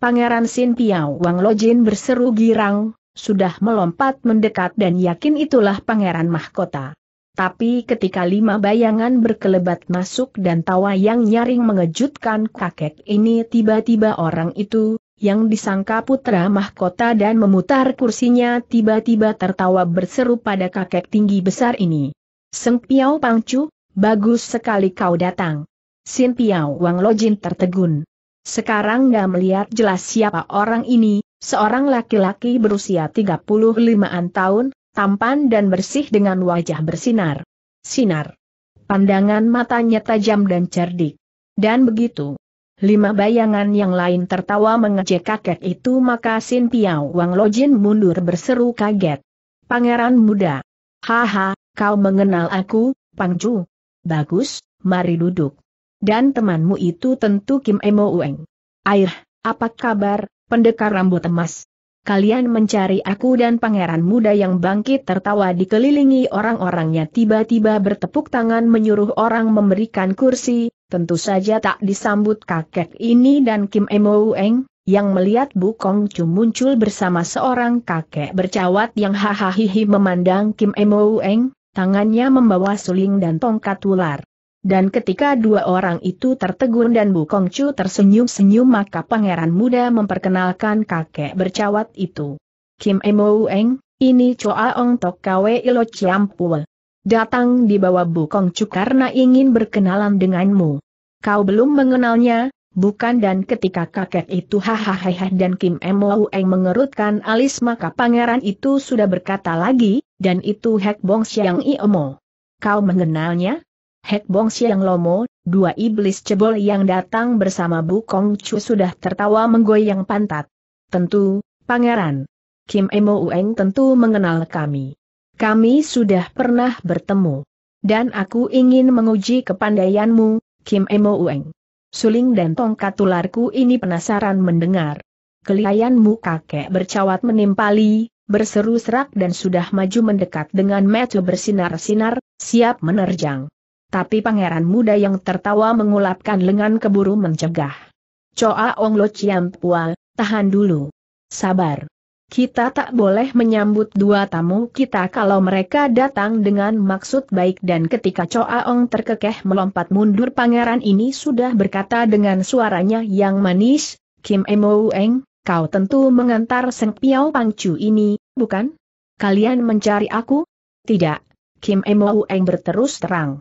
Pangeran Sin Piao Wang Lojin berseru girang, sudah melompat mendekat dan yakin itulah pangeran mahkota. Tapi ketika lima bayangan berkelebat masuk dan tawa yang nyaring mengejutkan kakek ini tiba-tiba orang itu, yang disangka putra mahkota dan memutar kursinya tiba-tiba tertawa berseru pada kakek tinggi besar ini. Seng Piao Pangcu, bagus sekali kau datang. Sin Piao Wang Lojin tertegun. Sekarang gak melihat jelas siapa orang ini, seorang laki-laki berusia 35-an tahun, tampan dan bersih dengan wajah bersinar. Sinar. Pandangan matanya tajam dan cerdik. Dan begitu. Lima bayangan yang lain tertawa mengejek kakek itu maka Sin Piao Wang Lojin mundur berseru kaget. Pangeran muda. Haha, kau mengenal aku, Pangju. Bagus, mari duduk. Dan temanmu itu tentu Kim Emo Ueng. Air, apa kabar, pendekar rambut emas? Kalian mencari aku dan pangeran muda yang bangkit tertawa dikelilingi orang-orangnya tiba-tiba bertepuk tangan menyuruh orang memberikan kursi, tentu saja tak disambut kakek ini dan Kim Emo Ueng, yang melihat Bu Kong Chu muncul bersama seorang kakek bercawat yang hahaha memandang Kim Emo Ueng, tangannya membawa suling dan tongkat ular. Dan ketika dua orang itu tertegun dan Bu Kongcu tersenyum-senyum maka pangeran muda memperkenalkan kakek bercawat itu. Kim Emo Eng, ini Choa Ong Tok Kwe Ilo Chiampul. Datang di bawah Bu Kongcu karena ingin berkenalan denganmu. Kau belum mengenalnya, bukan dan ketika kakek itu hahaha dan Kim Emo Eng mengerutkan alis maka pangeran itu sudah berkata lagi, dan itu Hek Bong Siang Iomo. Kau mengenalnya? Hek Bong Siang Lomo, dua iblis cebol yang datang bersama Bu Kong Chu sudah tertawa menggoyang pantat. Tentu, Pangeran. Kim Emo Ueng tentu mengenal kami. Kami sudah pernah bertemu. Dan aku ingin menguji kepandaianmu, Kim Emo Ueng. Suling dan tongkat tularku ini penasaran mendengar. Kelihayanmu kakek bercawat menimpali, berseru serak dan sudah maju mendekat dengan mata bersinar-sinar, siap menerjang. Tapi pangeran muda yang tertawa mengulapkan lengan keburu mencegah. Choa Ong Lo Chiam Pua, tahan dulu. Sabar. Kita tak boleh menyambut dua tamu kita kalau mereka datang dengan maksud baik dan ketika Coa Ong terkekeh melompat mundur pangeran ini sudah berkata dengan suaranya yang manis, Kim Emo Eng, kau tentu mengantar Seng Piao Pangcu ini, bukan? Kalian mencari aku? Tidak. Kim Emo Eng berterus terang.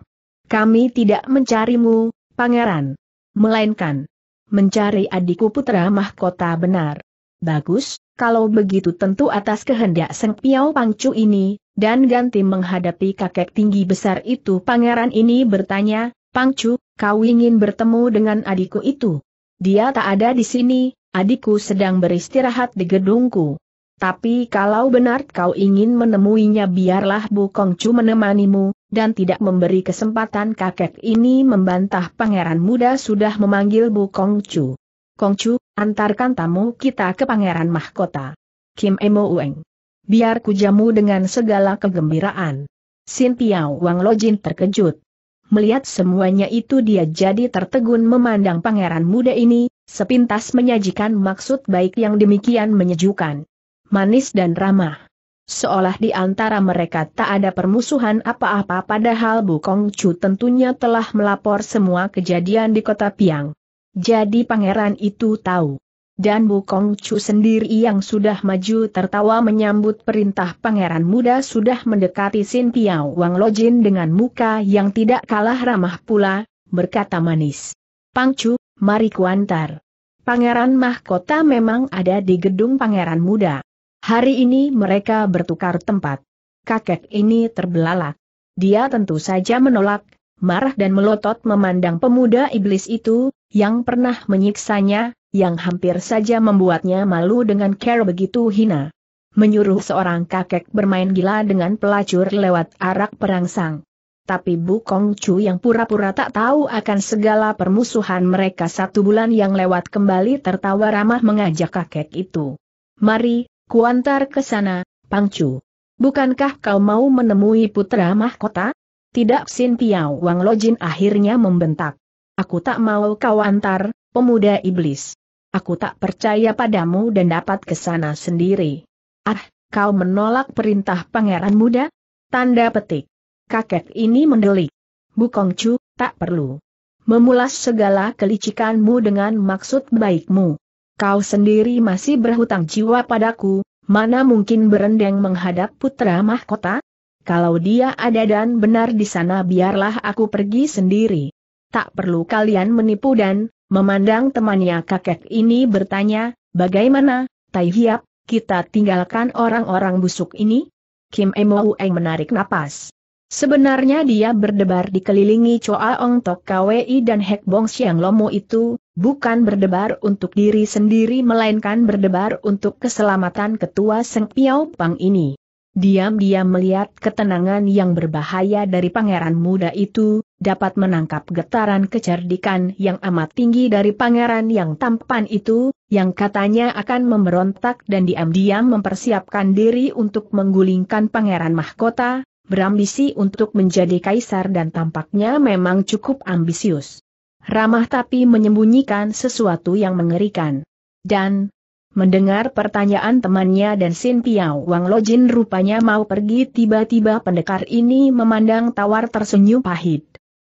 Kami tidak mencarimu, pangeran. Melainkan, mencari adikku putra mahkota benar. Bagus, kalau begitu tentu atas kehendak Seng Piao Pangcu ini, dan ganti menghadapi kakek tinggi besar itu pangeran ini bertanya, Pangcu, kau ingin bertemu dengan adikku itu? Dia tak ada di sini, adikku sedang beristirahat di gedungku. Tapi kalau benar kau ingin menemuinya biarlah Bu Kongcu menemanimu, dan tidak memberi kesempatan kakek ini membantah pangeran muda sudah memanggil Bu Kongcu. Kongcu, antarkan tamu kita ke pangeran mahkota. Kim Emo Ueng. Biar jamu dengan segala kegembiraan. Sin Piao Wang Lojin terkejut. Melihat semuanya itu dia jadi tertegun memandang pangeran muda ini, sepintas menyajikan maksud baik yang demikian menyejukkan manis dan ramah. Seolah di antara mereka tak ada permusuhan apa-apa padahal Bukong Chu tentunya telah melapor semua kejadian di kota Piang. Jadi pangeran itu tahu. Dan Bukong Chu sendiri yang sudah maju tertawa menyambut perintah pangeran muda sudah mendekati Sin Piao Wang Lojin dengan muka yang tidak kalah ramah pula, berkata manis. Pang Chu, mari kuantar. Pangeran mahkota memang ada di gedung pangeran muda. Hari ini mereka bertukar tempat. Kakek ini terbelalak. Dia tentu saja menolak, marah dan melotot memandang pemuda iblis itu, yang pernah menyiksanya, yang hampir saja membuatnya malu dengan care begitu hina. Menyuruh seorang kakek bermain gila dengan pelacur lewat arak perangsang. Tapi Bu Kong Chu yang pura-pura tak tahu akan segala permusuhan mereka satu bulan yang lewat kembali tertawa ramah mengajak kakek itu. Mari, kuantar ke sana, Pangcu. Bukankah kau mau menemui putra mahkota? Tidak Sin Piao Wang Lojin akhirnya membentak. Aku tak mau kau antar, pemuda iblis. Aku tak percaya padamu dan dapat ke sana sendiri. Ah, kau menolak perintah pangeran muda? Tanda petik. Kakek ini mendelik. Kongcu, tak perlu. Memulas segala kelicikanmu dengan maksud baikmu kau sendiri masih berhutang jiwa padaku, mana mungkin berendeng menghadap putra mahkota? Kalau dia ada dan benar di sana biarlah aku pergi sendiri. Tak perlu kalian menipu dan, memandang temannya kakek ini bertanya, bagaimana, Tai Hiap, kita tinggalkan orang-orang busuk ini? Kim Emoueng menarik napas. Sebenarnya dia berdebar dikelilingi Choa Ong Tok Kwi dan Hek Bong Siang Lomo itu, bukan berdebar untuk diri sendiri melainkan berdebar untuk keselamatan ketua Seng Piao Pang ini. Diam-diam melihat ketenangan yang berbahaya dari pangeran muda itu, dapat menangkap getaran kecerdikan yang amat tinggi dari pangeran yang tampan itu, yang katanya akan memberontak dan diam-diam mempersiapkan diri untuk menggulingkan pangeran mahkota, berambisi untuk menjadi kaisar dan tampaknya memang cukup ambisius ramah tapi menyembunyikan sesuatu yang mengerikan. Dan, mendengar pertanyaan temannya dan Sin Piao Wang Lojin rupanya mau pergi tiba-tiba pendekar ini memandang tawar tersenyum pahit.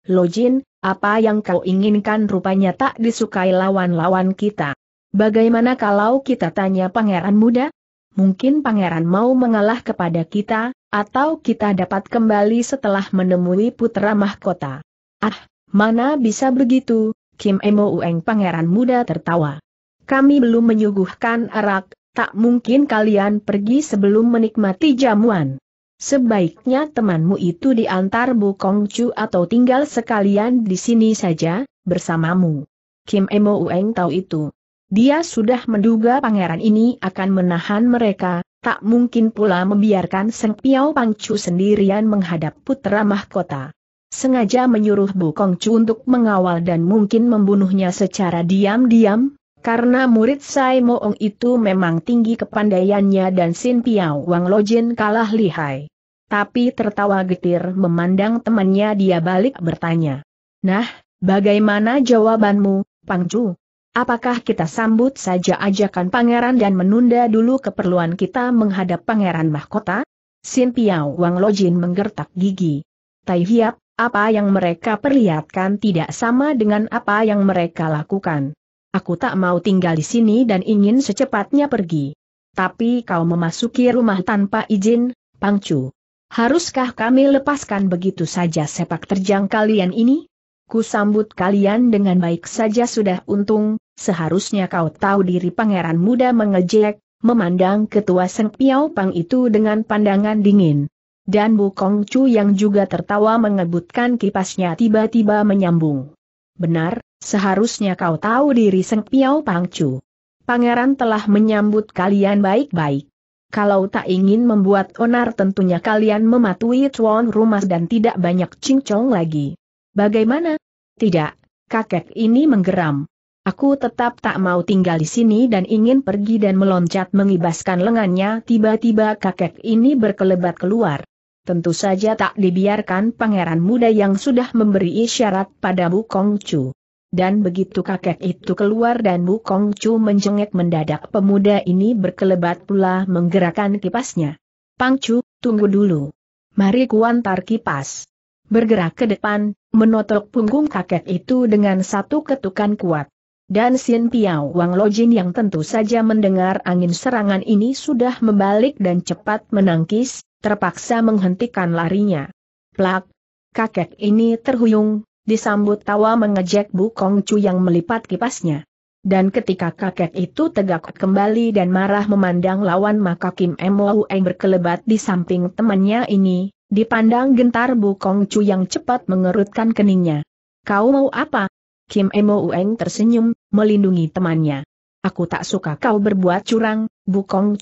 Lojin, apa yang kau inginkan rupanya tak disukai lawan-lawan kita. Bagaimana kalau kita tanya pangeran muda? Mungkin pangeran mau mengalah kepada kita, atau kita dapat kembali setelah menemui putra mahkota. Ah, Mana bisa begitu, Kim Emo Ueng pangeran muda tertawa. Kami belum menyuguhkan arak, tak mungkin kalian pergi sebelum menikmati jamuan. Sebaiknya temanmu itu diantar Bu Kong Chu atau tinggal sekalian di sini saja, bersamamu. Kim Emo Ueng tahu itu. Dia sudah menduga pangeran ini akan menahan mereka, tak mungkin pula membiarkan Seng Piao Pangcu sendirian menghadap putra mahkota. Sengaja menyuruh Bu Kongcu untuk mengawal dan mungkin membunuhnya secara diam-diam, karena murid Sai Moong itu memang tinggi kepandaiannya dan Sin Piao Wang Lojin kalah lihai. Tapi tertawa getir memandang temannya dia balik bertanya. Nah, bagaimana jawabanmu, Pangcu? Apakah kita sambut saja ajakan pangeran dan menunda dulu keperluan kita menghadap pangeran mahkota? Sin Piao Wang Lojin menggertak gigi. Tai Hiap, apa yang mereka perlihatkan tidak sama dengan apa yang mereka lakukan. Aku tak mau tinggal di sini dan ingin secepatnya pergi. Tapi kau memasuki rumah tanpa izin, Pangcu. Haruskah kami lepaskan begitu saja sepak terjang kalian ini? Ku sambut kalian dengan baik saja sudah untung, seharusnya kau tahu diri pangeran muda mengejek, memandang ketua Seng Piao Pang itu dengan pandangan dingin. Dan Bu Kong Chu yang juga tertawa mengebutkan kipasnya tiba-tiba menyambung. Benar, seharusnya kau tahu diri Seng Piao Pang Chu. Pangeran telah menyambut kalian baik-baik. Kalau tak ingin membuat onar tentunya kalian mematuhi tuan rumah dan tidak banyak cincong lagi. Bagaimana? Tidak, kakek ini menggeram. Aku tetap tak mau tinggal di sini dan ingin pergi dan meloncat mengibaskan lengannya tiba-tiba kakek ini berkelebat keluar tentu saja tak dibiarkan pangeran muda yang sudah memberi isyarat pada Kong Chu. Dan begitu kakek itu keluar dan Kong Chu menjengek mendadak pemuda ini berkelebat pula menggerakkan kipasnya. Pang Chu, tunggu dulu. Mari kuantar kipas. Bergerak ke depan, menotok punggung kakek itu dengan satu ketukan kuat. Dan Sin Piao Wang Lojin yang tentu saja mendengar angin serangan ini sudah membalik dan cepat menangkis, terpaksa menghentikan larinya. Plak, kakek ini terhuyung, disambut tawa mengejek Bu Kong yang melipat kipasnya. Dan ketika kakek itu tegak kembali dan marah memandang lawan maka Kim M. Ueng berkelebat di samping temannya ini, dipandang gentar Bu Kong yang cepat mengerutkan keningnya. Kau mau apa? Kim M. Ueng tersenyum, melindungi temannya. Aku tak suka kau berbuat curang, Bu Kong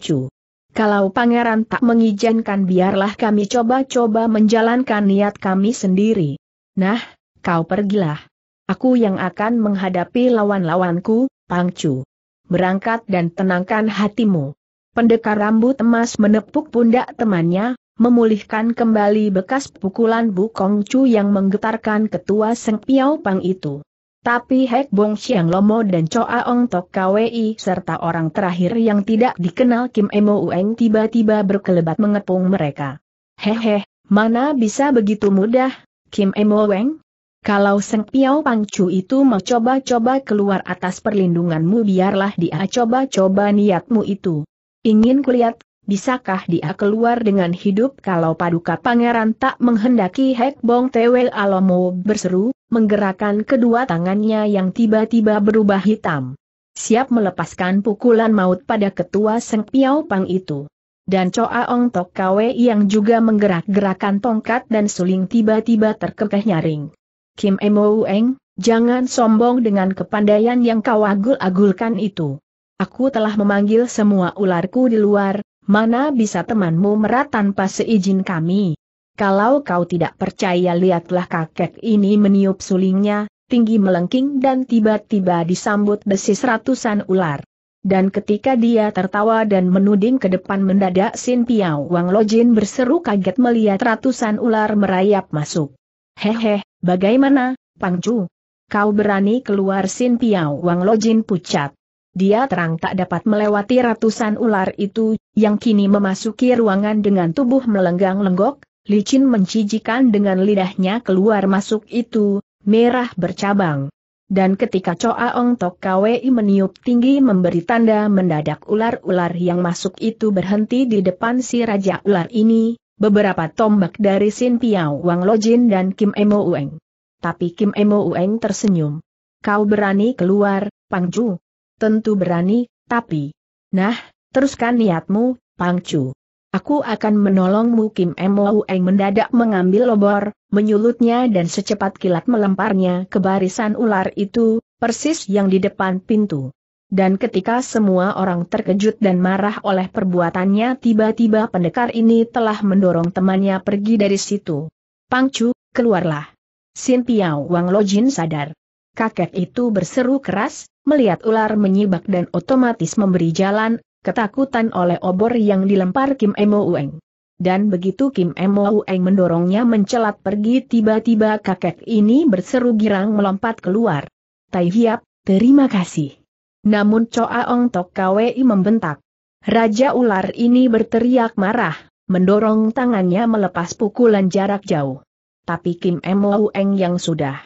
kalau pangeran tak mengizinkan biarlah kami coba-coba menjalankan niat kami sendiri. Nah, kau pergilah. Aku yang akan menghadapi lawan-lawanku, Pangcu. Berangkat dan tenangkan hatimu. Pendekar rambut emas menepuk pundak temannya, memulihkan kembali bekas pukulan Bu Kongcu yang menggetarkan ketua Seng Piao Pang itu. Tapi Hek Bong Siang Lomo dan Choa Ong Tok Kwi serta orang terakhir yang tidak dikenal Kim Emo Ueng tiba-tiba berkelebat mengepung mereka. Hehe, mana bisa begitu mudah, Kim Emo Ueng? Kalau Seng Piao Pangcu itu mau coba-coba keluar atas perlindunganmu biarlah dia coba-coba niatmu itu. Ingin kulihat Bisakah dia keluar dengan hidup kalau paduka pangeran tak menghendaki Hek Bong Tewe Alomo berseru, menggerakkan kedua tangannya yang tiba-tiba berubah hitam. Siap melepaskan pukulan maut pada ketua Seng Piao Pang itu. Dan Choa Ong Tok Kwe yang juga menggerak-gerakan tongkat dan suling tiba-tiba terkekeh nyaring. Kim Emo Eng, jangan sombong dengan kepandaian yang kau agul-agulkan itu. Aku telah memanggil semua ularku di luar, Mana bisa temanmu merat tanpa seizin kami? Kalau kau tidak percaya lihatlah kakek ini meniup sulingnya, tinggi melengking dan tiba-tiba disambut desis ratusan ular. Dan ketika dia tertawa dan menuding ke depan mendadak Sin Piao Wang Lojin berseru kaget melihat ratusan ular merayap masuk. Hehe, bagaimana, Pangju? Kau berani keluar Sin Piao Wang Lojin pucat dia terang tak dapat melewati ratusan ular itu, yang kini memasuki ruangan dengan tubuh melenggang-lenggok, licin mencijikan dengan lidahnya keluar masuk itu, merah bercabang. Dan ketika Coa Ong Tok Kwei meniup tinggi memberi tanda mendadak ular-ular yang masuk itu berhenti di depan si Raja Ular ini, beberapa tombak dari Sin Piao Wang Lojin dan Kim Emo Ueng. Tapi Kim Emo Ueng tersenyum. Kau berani keluar, Pangju, Tentu berani, tapi... Nah, teruskan niatmu, Pangcu. Aku akan menolongmu Kim Eng mendadak mengambil lobor, menyulutnya dan secepat kilat melemparnya ke barisan ular itu, persis yang di depan pintu. Dan ketika semua orang terkejut dan marah oleh perbuatannya tiba-tiba pendekar ini telah mendorong temannya pergi dari situ. Pangcu, keluarlah. Sin Piao Wang Lojin sadar kakek itu berseru keras, melihat ular menyibak dan otomatis memberi jalan, ketakutan oleh obor yang dilempar Kim Emo Ueng. Dan begitu Kim Emo Ueng mendorongnya mencelat pergi tiba-tiba kakek ini berseru girang melompat keluar. Tai Hiap, terima kasih. Namun Choa Ong Tok Kwei membentak. Raja ular ini berteriak marah, mendorong tangannya melepas pukulan jarak jauh. Tapi Kim Emo Ueng yang sudah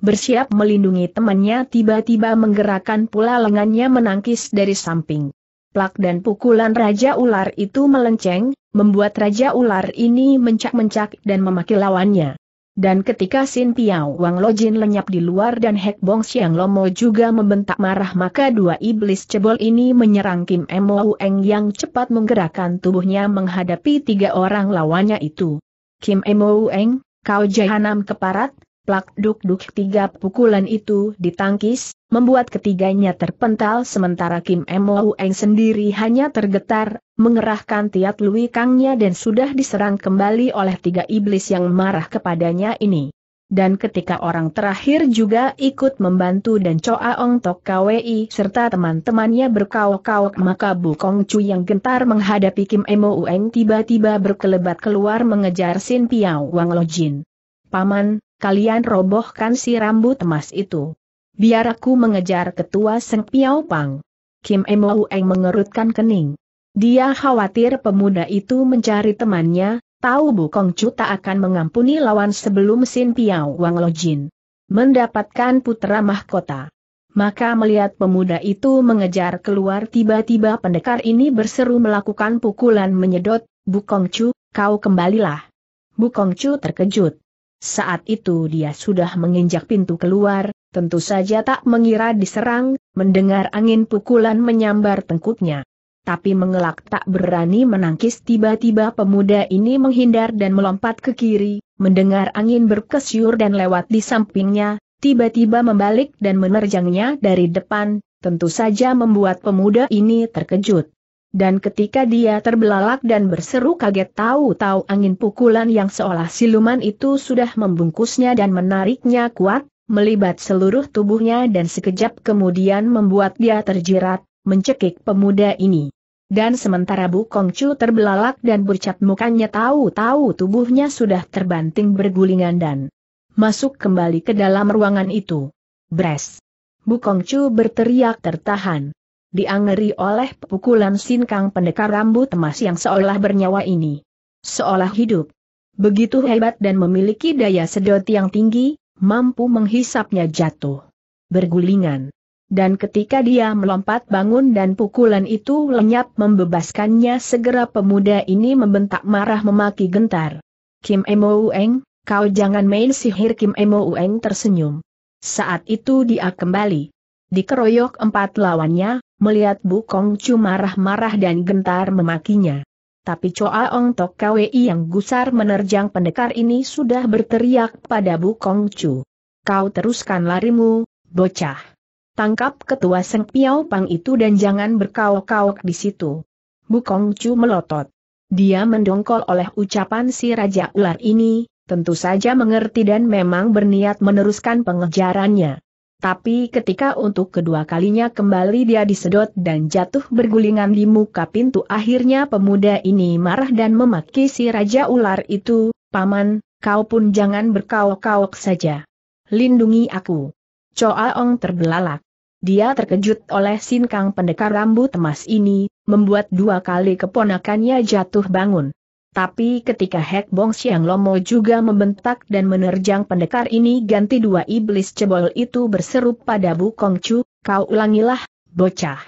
bersiap melindungi temannya tiba-tiba menggerakkan pula lengannya menangkis dari samping. Plak dan pukulan Raja Ular itu melenceng, membuat Raja Ular ini mencak-mencak dan memaki lawannya. Dan ketika Sin Piao Wang Lojin lenyap di luar dan Hek Bong Siang Lomo juga membentak marah maka dua iblis cebol ini menyerang Kim Mo Eng yang cepat menggerakkan tubuhnya menghadapi tiga orang lawannya itu. Kim Mo Eng, kau jahanam keparat, Plak duk-duk tiga pukulan itu ditangkis, membuat ketiganya terpental sementara Kim Mo Eng sendiri hanya tergetar, mengerahkan tiat lui kangnya dan sudah diserang kembali oleh tiga iblis yang marah kepadanya ini. Dan ketika orang terakhir juga ikut membantu dan Choa Ong Tok KWI serta teman-temannya berkaok-kaok maka Bu Kong Chu yang gentar menghadapi Kim Mo Ueng tiba-tiba berkelebat keluar mengejar Sin Piao Wang Lo Jin. Paman, kalian robohkan si rambut emas itu. Biar aku mengejar ketua Seng Piao Pang. Kim Emo Eng mengerutkan kening. Dia khawatir pemuda itu mencari temannya, tahu Bu Kong Chu tak akan mengampuni lawan sebelum Sin Piao Wang Lo Jin mendapatkan putra mahkota. Maka melihat pemuda itu mengejar keluar tiba-tiba pendekar ini berseru melakukan pukulan menyedot, Chu, kau kembalilah. Chu terkejut. Saat itu dia sudah menginjak pintu keluar, tentu saja tak mengira diserang, mendengar angin pukulan menyambar tengkuknya. Tapi mengelak tak berani menangkis tiba-tiba pemuda ini menghindar dan melompat ke kiri, mendengar angin berkesyur dan lewat di sampingnya, tiba-tiba membalik dan menerjangnya dari depan, tentu saja membuat pemuda ini terkejut. Dan ketika dia terbelalak dan berseru kaget tahu-tahu angin pukulan yang seolah siluman itu sudah membungkusnya dan menariknya kuat, melibat seluruh tubuhnya dan sekejap kemudian membuat dia terjerat, mencekik pemuda ini. Dan sementara Bu Kongcu terbelalak dan bercat mukanya tahu-tahu tubuhnya sudah terbanting bergulingan dan masuk kembali ke dalam ruangan itu. Bres! Bu Kongcu berteriak tertahan diangeri oleh pukulan sinkang pendekar rambut emas yang seolah bernyawa ini. Seolah hidup. Begitu hebat dan memiliki daya sedot yang tinggi, mampu menghisapnya jatuh. Bergulingan. Dan ketika dia melompat bangun dan pukulan itu lenyap membebaskannya segera pemuda ini membentak marah memaki gentar. Kim Emo Ueng, kau jangan main sihir Kim Emo Ueng tersenyum. Saat itu dia kembali. Dikeroyok empat lawannya, melihat Kong Chu marah-marah dan gentar memakinya. Tapi Choa Ong Tok KWI yang gusar menerjang pendekar ini sudah berteriak pada Kong Chu. Kau teruskan larimu, bocah. Tangkap ketua Seng Piao Pang itu dan jangan berkauk-kauk di situ. Kong Chu melotot. Dia mendongkol oleh ucapan si Raja Ular ini, tentu saja mengerti dan memang berniat meneruskan pengejarannya. Tapi ketika untuk kedua kalinya kembali dia disedot dan jatuh bergulingan di muka pintu akhirnya pemuda ini marah dan memaki si Raja Ular itu, Paman, kau pun jangan berkaok-kaok saja. Lindungi aku. Choa Ong terbelalak. Dia terkejut oleh Sin pendekar rambut emas ini, membuat dua kali keponakannya jatuh bangun. Tapi ketika Hek Bong Xiang Lomo juga membentak dan menerjang pendekar ini ganti dua iblis cebol itu berseru pada Bu Kong Chu, kau ulangilah, bocah.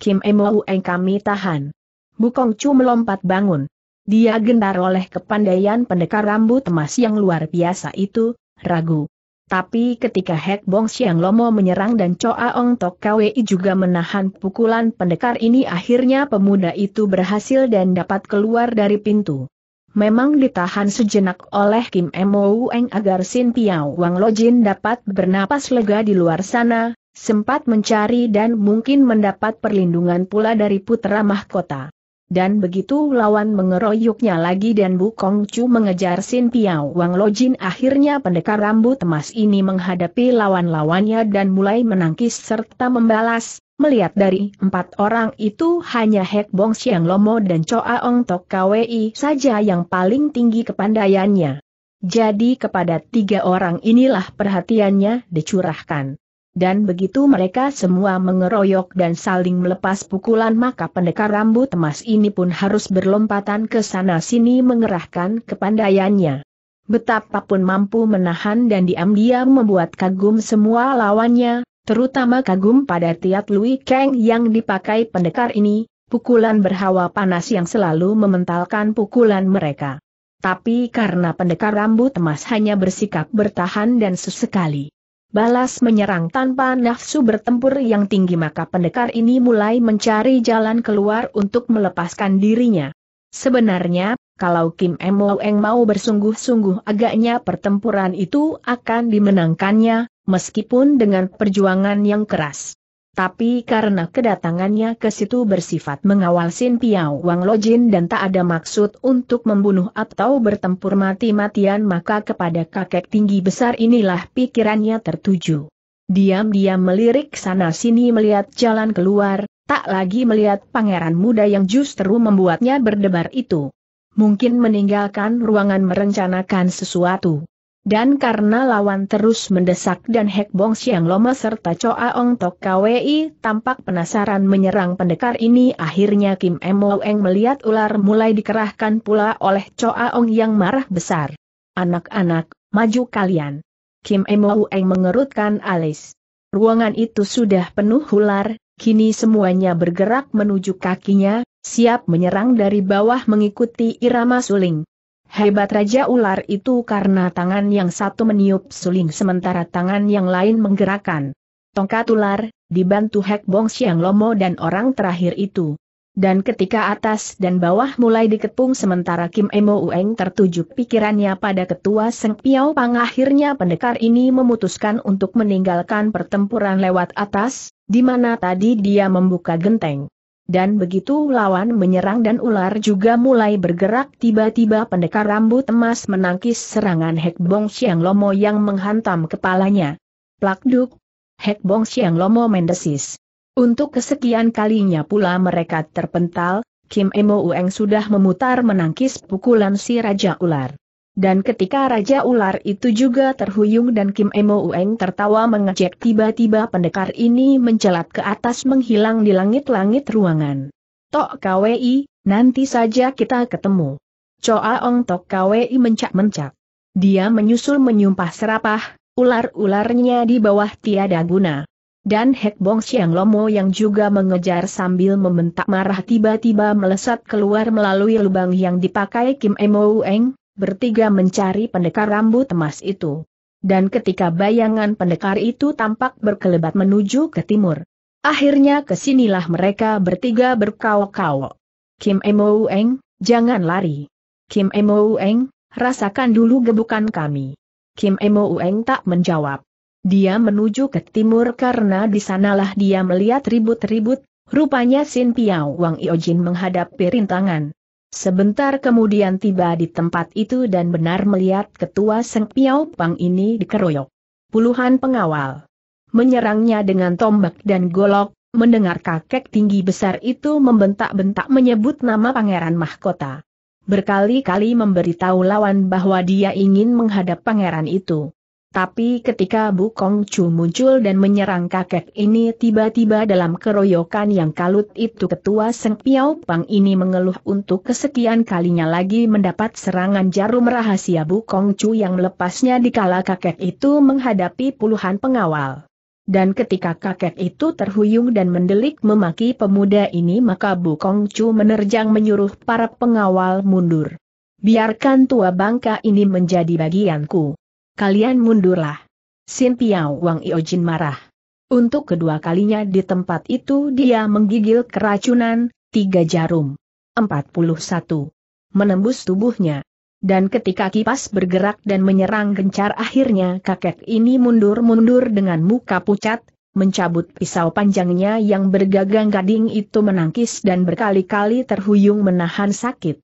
Kim Emo Eng kami tahan. Bu Kong Chu melompat bangun. Dia gentar oleh kepandaian pendekar rambut emas yang luar biasa itu, ragu, tapi ketika Hek Bong Xiang Lomo menyerang dan Choa Ong Tok Kwei juga menahan pukulan pendekar ini akhirnya pemuda itu berhasil dan dapat keluar dari pintu. Memang ditahan sejenak oleh Kim Mo Eng agar Sin Piao Wang Lo Jin dapat bernapas lega di luar sana, sempat mencari dan mungkin mendapat perlindungan pula dari putra mahkota. Dan begitu lawan mengeroyoknya lagi dan Bu Kong Chu mengejar Sin Piao Wang Lojin akhirnya pendekar rambut emas ini menghadapi lawan-lawannya dan mulai menangkis serta membalas, Melihat dari empat orang itu hanya Hek Bong Siang Lomo dan Choa Ong Tok KWI saja yang paling tinggi kepandaiannya. Jadi kepada tiga orang inilah perhatiannya dicurahkan dan begitu mereka semua mengeroyok dan saling melepas pukulan maka pendekar rambut emas ini pun harus berlompatan ke sana-sini mengerahkan kepandaiannya. Betapapun mampu menahan dan diam-diam membuat kagum semua lawannya, terutama kagum pada Tiat Lui Kang yang dipakai pendekar ini, pukulan berhawa panas yang selalu mementalkan pukulan mereka. Tapi karena pendekar rambut emas hanya bersikap bertahan dan sesekali balas menyerang tanpa nafsu bertempur yang tinggi maka pendekar ini mulai mencari jalan keluar untuk melepaskan dirinya. Sebenarnya, kalau Kim M. Eng mau bersungguh-sungguh agaknya pertempuran itu akan dimenangkannya, meskipun dengan perjuangan yang keras. Tapi karena kedatangannya ke situ bersifat mengawal Sin Piao Wang Lojin dan tak ada maksud untuk membunuh atau bertempur mati-matian maka kepada kakek tinggi besar inilah pikirannya tertuju. Diam-diam melirik sana-sini melihat jalan keluar, tak lagi melihat pangeran muda yang justru membuatnya berdebar itu. Mungkin meninggalkan ruangan merencanakan sesuatu. Dan karena lawan terus mendesak dan Hek Bong Siang Loma serta Choa Ong Tok Kwei tampak penasaran menyerang pendekar ini akhirnya Kim Emo Eng melihat ular mulai dikerahkan pula oleh Choa Ong yang marah besar. Anak-anak, maju kalian. Kim Emo Eng mengerutkan alis. Ruangan itu sudah penuh ular, kini semuanya bergerak menuju kakinya, siap menyerang dari bawah mengikuti irama suling. Hebat Raja Ular itu karena tangan yang satu meniup suling sementara tangan yang lain menggerakkan. Tongkat ular, dibantu Hek Bong Siang Lomo dan orang terakhir itu. Dan ketika atas dan bawah mulai dikepung sementara Kim Emo Ueng tertuju pikirannya pada ketua Seng Piao Pang akhirnya pendekar ini memutuskan untuk meninggalkan pertempuran lewat atas, di mana tadi dia membuka genteng dan begitu lawan menyerang dan ular juga mulai bergerak tiba-tiba pendekar rambut emas menangkis serangan Hek Bong Siang Lomo yang menghantam kepalanya. Plakduk! Hek Bong Siang Lomo mendesis. Untuk kesekian kalinya pula mereka terpental, Kim Emo Ueng sudah memutar menangkis pukulan si Raja Ular. Dan ketika Raja Ular itu juga terhuyung dan Kim Emo Ueng tertawa mengejek tiba-tiba pendekar ini mencelat ke atas menghilang di langit-langit ruangan. Tok KWI, nanti saja kita ketemu. Choa Ong Tok KWI mencak-mencak. Dia menyusul menyumpah serapah, ular-ularnya di bawah tiada guna. Dan Hek Bong Siang Lomo yang juga mengejar sambil membentak marah tiba-tiba melesat keluar melalui lubang yang dipakai Kim Emo Ueng bertiga mencari pendekar rambut emas itu. Dan ketika bayangan pendekar itu tampak berkelebat menuju ke timur, akhirnya kesinilah mereka bertiga berkawok-kawok. Kim Emo Eng, jangan lari. Kim Emo Eng, rasakan dulu gebukan kami. Kim Emo Eng tak menjawab. Dia menuju ke timur karena di sanalah dia melihat ribut-ribut, rupanya Sin Piao Wang Iojin menghadapi rintangan. Sebentar kemudian tiba di tempat itu dan benar melihat ketua Seng Piao Pang ini dikeroyok. Puluhan pengawal menyerangnya dengan tombak dan golok, mendengar kakek tinggi besar itu membentak-bentak menyebut nama Pangeran Mahkota. Berkali-kali memberitahu lawan bahwa dia ingin menghadap pangeran itu. Tapi ketika Kong Chu muncul dan menyerang kakek ini tiba-tiba dalam keroyokan yang kalut itu ketua Seng Piao Pang ini mengeluh untuk kesekian kalinya lagi mendapat serangan jarum rahasia Kong Chu yang lepasnya dikala kakek itu menghadapi puluhan pengawal. Dan ketika kakek itu terhuyung dan mendelik memaki pemuda ini maka Kong Chu menerjang menyuruh para pengawal mundur. Biarkan tua bangka ini menjadi bagianku kalian mundurlah. Sin Piao Wang Iojin marah. Untuk kedua kalinya di tempat itu dia menggigil keracunan, tiga jarum. 41. Menembus tubuhnya. Dan ketika kipas bergerak dan menyerang gencar akhirnya kakek ini mundur-mundur dengan muka pucat, mencabut pisau panjangnya yang bergagang gading itu menangkis dan berkali-kali terhuyung menahan sakit.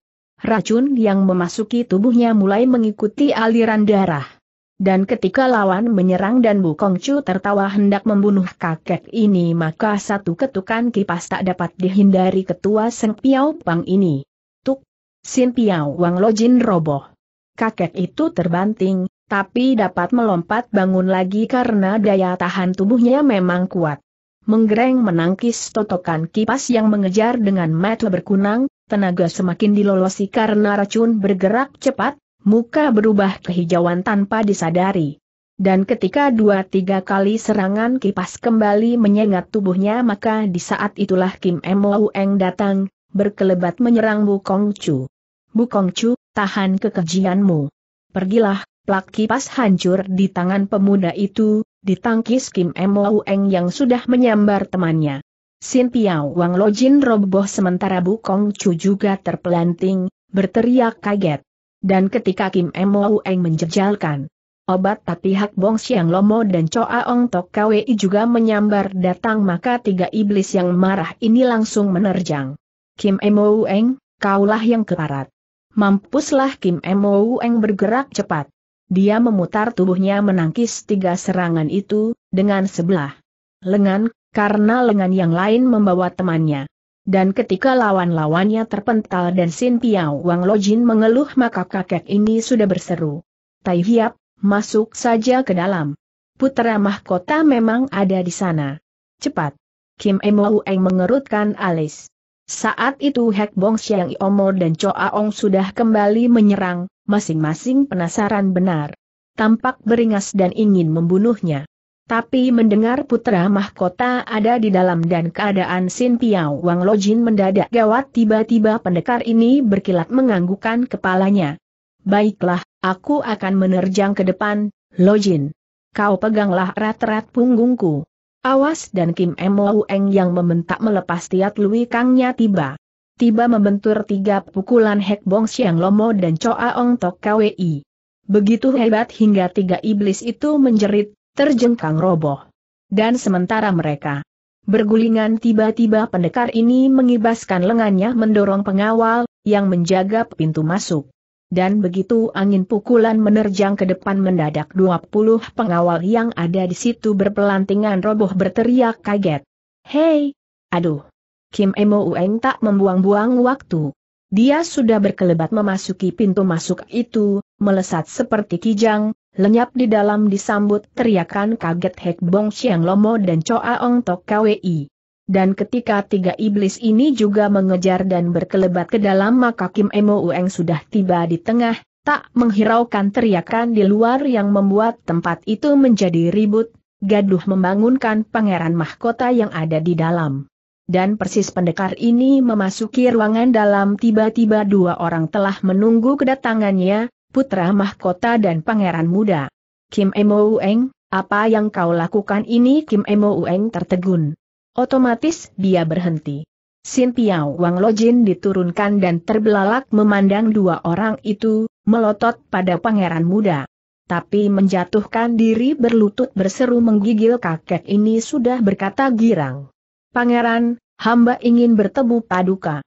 Racun yang memasuki tubuhnya mulai mengikuti aliran darah. Dan ketika lawan menyerang dan Bu Kongcu tertawa hendak membunuh kakek ini maka satu ketukan kipas tak dapat dihindari ketua Seng Piao Pang ini. Tuk! Sin Piao Wang Lojin roboh. Kakek itu terbanting, tapi dapat melompat bangun lagi karena daya tahan tubuhnya memang kuat. Menggereng menangkis totokan kipas yang mengejar dengan mata berkunang, tenaga semakin dilolosi karena racun bergerak cepat, muka berubah kehijauan tanpa disadari. Dan ketika dua tiga kali serangan kipas kembali menyengat tubuhnya maka di saat itulah Kim Emo Eng datang, berkelebat menyerang Kong Chu. Kong Chu, tahan kekejianmu. Pergilah, plak kipas hancur di tangan pemuda itu, ditangkis Kim Emo Eng yang sudah menyambar temannya. Sin Piao Wang Jin roboh sementara Kong Chu juga terpelanting, berteriak kaget. Dan ketika Kim Emo Eng menjejalkan obat tapi Hak Bong Siang Lomo dan Choa Ong Tok Kwei juga menyambar datang maka tiga iblis yang marah ini langsung menerjang. Kim Emo Eng, kaulah yang keparat. Mampuslah Kim Emo Eng bergerak cepat. Dia memutar tubuhnya menangkis tiga serangan itu, dengan sebelah lengan, karena lengan yang lain membawa temannya. Dan ketika lawan-lawannya terpental dan Sin Piao Wang Lojin mengeluh maka kakek ini sudah berseru. Tai Hiap, masuk saja ke dalam. Putera mahkota memang ada di sana. Cepat. Kim Emo Eng mengerutkan alis. Saat itu Hek Bong Xiang Iomo dan Cho Aong sudah kembali menyerang, masing-masing penasaran benar. Tampak beringas dan ingin membunuhnya. Tapi mendengar putra mahkota ada di dalam dan keadaan Sin Piao Wang Lojin mendadak gawat tiba-tiba pendekar ini berkilat menganggukkan kepalanya. Baiklah, aku akan menerjang ke depan, Lojin. Kau peganglah rat-rat punggungku. Awas dan Kim Mo Eng yang membentak melepas tiat Lui Kangnya tiba. Tiba membentur tiga pukulan Hek Bong Siang Lomo dan Choa Ong Tok Kwi. Begitu hebat hingga tiga iblis itu menjerit terjengkang roboh. Dan sementara mereka bergulingan tiba-tiba pendekar ini mengibaskan lengannya mendorong pengawal, yang menjaga pintu masuk. Dan begitu angin pukulan menerjang ke depan mendadak 20 pengawal yang ada di situ berpelantingan roboh berteriak kaget. Hei! Aduh! Kim Emo Ueng tak membuang-buang waktu. Dia sudah berkelebat memasuki pintu masuk itu, melesat seperti kijang, Lenyap di dalam disambut teriakan kaget Hek Bong Siang Lomo dan Choa Ong Tok KWI. Dan ketika tiga iblis ini juga mengejar dan berkelebat ke dalam maka Kim Emo Ueng sudah tiba di tengah, tak menghiraukan teriakan di luar yang membuat tempat itu menjadi ribut, gaduh membangunkan pangeran mahkota yang ada di dalam. Dan persis pendekar ini memasuki ruangan dalam tiba-tiba dua orang telah menunggu kedatangannya, putra mahkota dan pangeran muda. Kim Emo Ueng, apa yang kau lakukan ini Kim Emo Ueng tertegun. Otomatis dia berhenti. Sin Piao Wang Lojin diturunkan dan terbelalak memandang dua orang itu, melotot pada pangeran muda. Tapi menjatuhkan diri berlutut berseru menggigil kakek ini sudah berkata girang. Pangeran, hamba ingin bertemu paduka.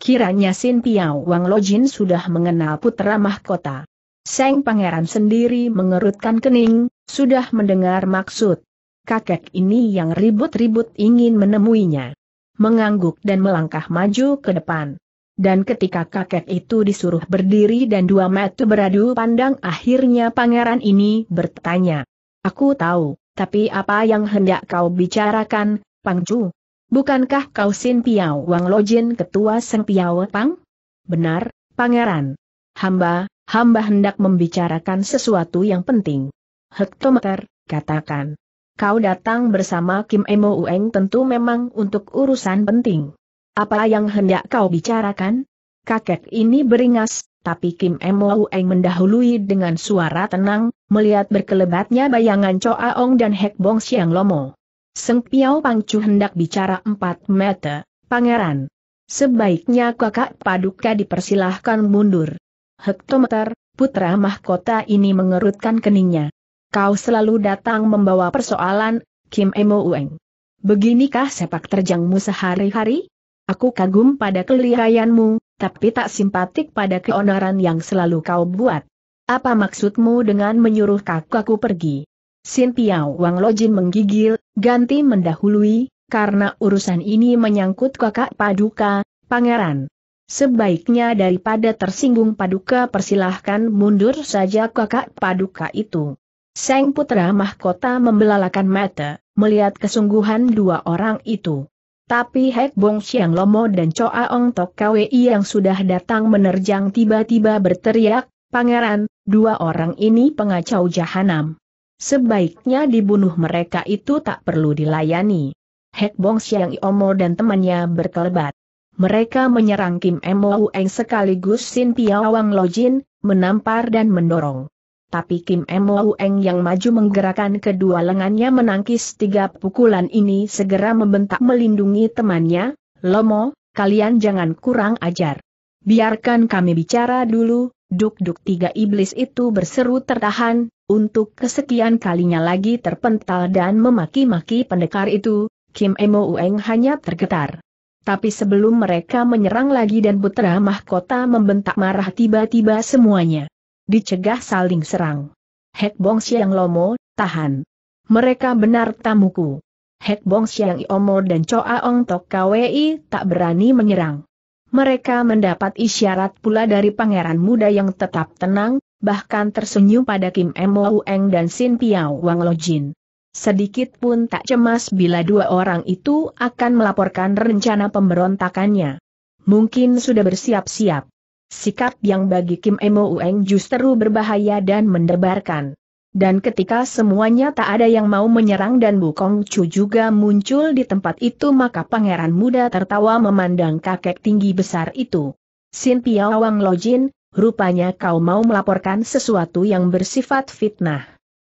Kiranya Sin Piao Wang Lojin sudah mengenal putra mahkota. Seng pangeran sendiri mengerutkan kening, sudah mendengar maksud. Kakek ini yang ribut-ribut ingin menemuinya. Mengangguk dan melangkah maju ke depan. Dan ketika kakek itu disuruh berdiri dan dua mata beradu pandang akhirnya pangeran ini bertanya. Aku tahu, tapi apa yang hendak kau bicarakan, Pangcu? Bukankah kau Sin Piao Wang Lojin ketua Seng Piao Pang? Benar, pangeran. Hamba, hamba hendak membicarakan sesuatu yang penting. Hektometer, katakan. Kau datang bersama Kim Emo Ueng tentu memang untuk urusan penting. Apa yang hendak kau bicarakan? Kakek ini beringas, tapi Kim Emo Ueng mendahului dengan suara tenang, melihat berkelebatnya bayangan Choa Ong dan Hek Bong Siang Lomo. Seng Piao Pangcu hendak bicara empat meter, pangeran. Sebaiknya kakak paduka dipersilahkan mundur. Hektometer, putra mahkota ini mengerutkan keningnya. Kau selalu datang membawa persoalan, Kim Emo Ueng. Beginikah sepak terjangmu sehari-hari? Aku kagum pada kelirayanmu, tapi tak simpatik pada keonaran yang selalu kau buat. Apa maksudmu dengan menyuruh kakakku pergi? Sin Piao Wang Lojin menggigil, ganti mendahului, karena urusan ini menyangkut kakak paduka, pangeran. Sebaiknya daripada tersinggung paduka persilahkan mundur saja kakak paduka itu. Sang putra mahkota membelalakan mata, melihat kesungguhan dua orang itu. Tapi Hek Bong Siang Lomo dan Choa Ong Tok Kwei yang sudah datang menerjang tiba-tiba berteriak, Pangeran, dua orang ini pengacau jahanam. Sebaiknya dibunuh mereka itu tak perlu dilayani. Hek Bong Siang Iomo dan temannya berkelebat. Mereka menyerang Kim Mo Eng sekaligus Sin Piawang Lojin, menampar dan mendorong. Tapi Kim Mo Eng yang maju menggerakkan kedua lengannya menangkis tiga pukulan ini segera membentak melindungi temannya, Lomo, kalian jangan kurang ajar. Biarkan kami bicara dulu, duk-duk tiga iblis itu berseru tertahan, untuk kesekian kalinya lagi terpental dan memaki-maki pendekar itu, Kim Emo Ueng hanya tergetar. Tapi sebelum mereka menyerang lagi dan putra Mahkota membentak marah tiba-tiba semuanya. Dicegah saling serang. Hek Bong Siang Lomo, tahan. Mereka benar tamuku. Hek Bong Siang Iomo dan Choa Ong Tok KWI tak berani menyerang. Mereka mendapat isyarat pula dari pangeran muda yang tetap tenang, bahkan tersenyum pada Kim Mo Ueng dan Sin Piao Wang Lo Jin. Sedikit pun tak cemas bila dua orang itu akan melaporkan rencana pemberontakannya. Mungkin sudah bersiap-siap. Sikap yang bagi Kim Mo Ueng justru berbahaya dan mendebarkan. Dan ketika semuanya tak ada yang mau menyerang dan Bukong Chu juga muncul di tempat itu maka pangeran muda tertawa memandang kakek tinggi besar itu. Sin Piao Wang Lo Jin, rupanya kau mau melaporkan sesuatu yang bersifat fitnah.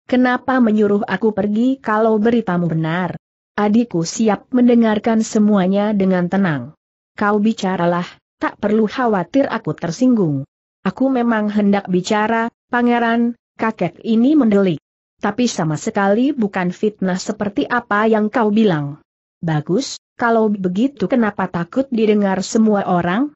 Kenapa menyuruh aku pergi kalau beritamu benar? Adikku siap mendengarkan semuanya dengan tenang. Kau bicaralah, tak perlu khawatir aku tersinggung. Aku memang hendak bicara, pangeran, kakek ini mendelik. Tapi sama sekali bukan fitnah seperti apa yang kau bilang. Bagus, kalau begitu kenapa takut didengar semua orang?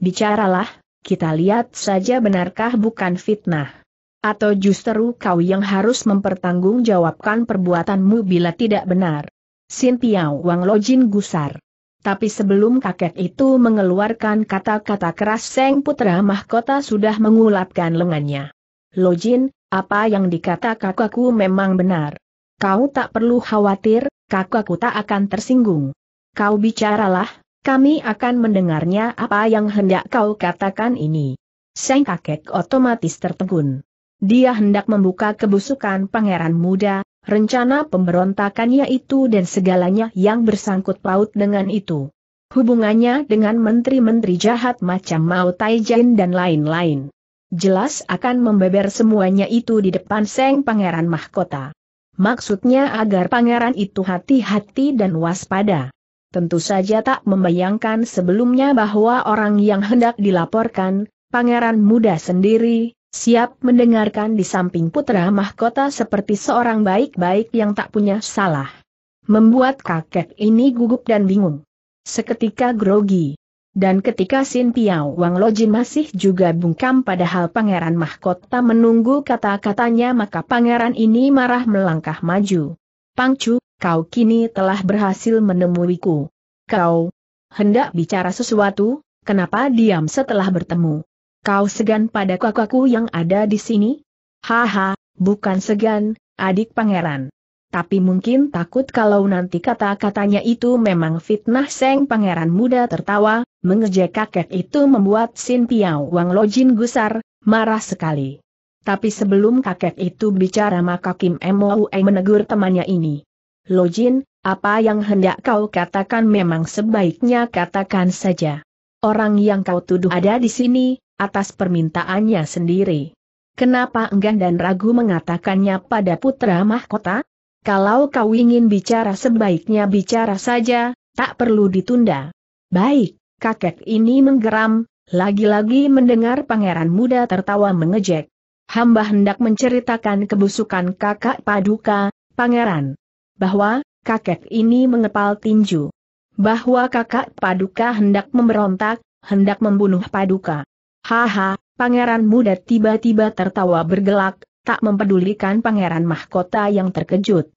Bicaralah, kita lihat saja benarkah bukan fitnah. Atau justru kau yang harus mempertanggungjawabkan perbuatanmu bila tidak benar. Sin Wang Lojin gusar. Tapi sebelum kakek itu mengeluarkan kata-kata keras Seng Putra Mahkota sudah mengulapkan lengannya. Lojin, apa yang dikata kakakku memang benar. Kau tak perlu khawatir, kakakku tak akan tersinggung. Kau bicaralah, kami akan mendengarnya apa yang hendak kau katakan ini. Sang kakek otomatis tertegun. Dia hendak membuka kebusukan pangeran muda, rencana pemberontakannya itu dan segalanya yang bersangkut paut dengan itu. Hubungannya dengan menteri-menteri jahat macam Mao Taijin dan lain-lain. Jelas akan membeber semuanya itu di depan Seng Pangeran Mahkota. Maksudnya agar pangeran itu hati-hati dan waspada. Tentu saja tak membayangkan sebelumnya bahwa orang yang hendak dilaporkan, pangeran muda sendiri, siap mendengarkan di samping putra mahkota seperti seorang baik-baik yang tak punya salah. Membuat kakek ini gugup dan bingung. Seketika grogi. Dan ketika Sin Piao Wang Lojin masih juga bungkam padahal pangeran mahkota menunggu kata-katanya maka pangeran ini marah melangkah maju. Pangcu, kau kini telah berhasil menemuiku. Kau hendak bicara sesuatu, kenapa diam setelah bertemu? Kau segan pada kakakku yang ada di sini? Haha, bukan segan, adik pangeran. Tapi mungkin takut kalau nanti kata-katanya itu memang fitnah Seng pangeran muda tertawa, mengejek kakek itu membuat Sin Piao Wang Lojin gusar, marah sekali. Tapi sebelum kakek itu bicara maka Kim Mou menegur temannya ini. Login, apa yang hendak kau katakan memang sebaiknya katakan saja. Orang yang kau tuduh ada di sini, atas permintaannya sendiri. Kenapa enggan dan ragu mengatakannya pada putra mahkota? Kalau kau ingin bicara sebaiknya bicara saja, tak perlu ditunda. Baik, kakek ini menggeram, lagi-lagi mendengar pangeran muda tertawa mengejek. Hamba hendak menceritakan kebusukan kakak paduka, pangeran bahwa kakek ini mengepal tinju. Bahwa kakak Paduka hendak memberontak, hendak membunuh Paduka. Haha, pangeran muda tiba-tiba tertawa bergelak, tak mempedulikan pangeran mahkota yang terkejut.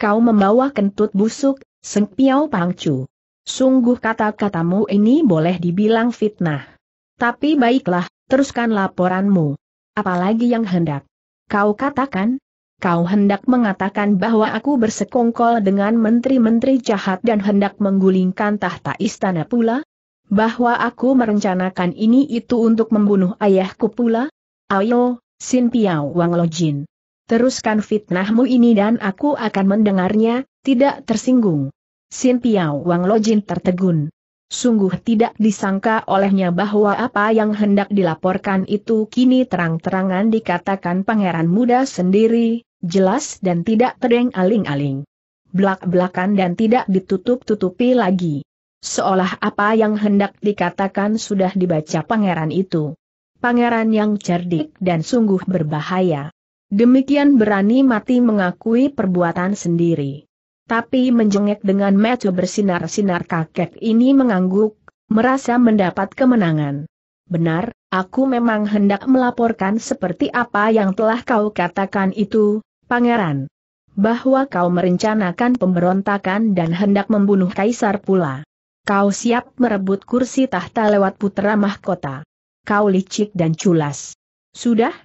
Kau membawa kentut busuk, Seng Pangcu. Sungguh kata-katamu ini boleh dibilang fitnah. Tapi baiklah, teruskan laporanmu. Apalagi yang hendak kau katakan? kau hendak mengatakan bahwa aku bersekongkol dengan menteri-menteri jahat dan hendak menggulingkan tahta istana pula? Bahwa aku merencanakan ini itu untuk membunuh ayahku pula? Ayo, Sin Piao Wang Lojin. Teruskan fitnahmu ini dan aku akan mendengarnya, tidak tersinggung. Sin Piao Wang Lojin tertegun. Sungguh tidak disangka olehnya bahwa apa yang hendak dilaporkan itu kini terang-terangan dikatakan pangeran muda sendiri, jelas dan tidak tereng aling-aling. Belak-belakan dan tidak ditutup-tutupi lagi. Seolah apa yang hendak dikatakan sudah dibaca pangeran itu. Pangeran yang cerdik dan sungguh berbahaya. Demikian berani mati mengakui perbuatan sendiri. Tapi menjengek dengan mata bersinar-sinar kakek ini mengangguk, merasa mendapat kemenangan. Benar, aku memang hendak melaporkan seperti apa yang telah kau katakan itu, Pangeran, bahwa kau merencanakan pemberontakan dan hendak membunuh kaisar pula. Kau siap merebut kursi tahta lewat putra mahkota. Kau licik dan culas. Sudah?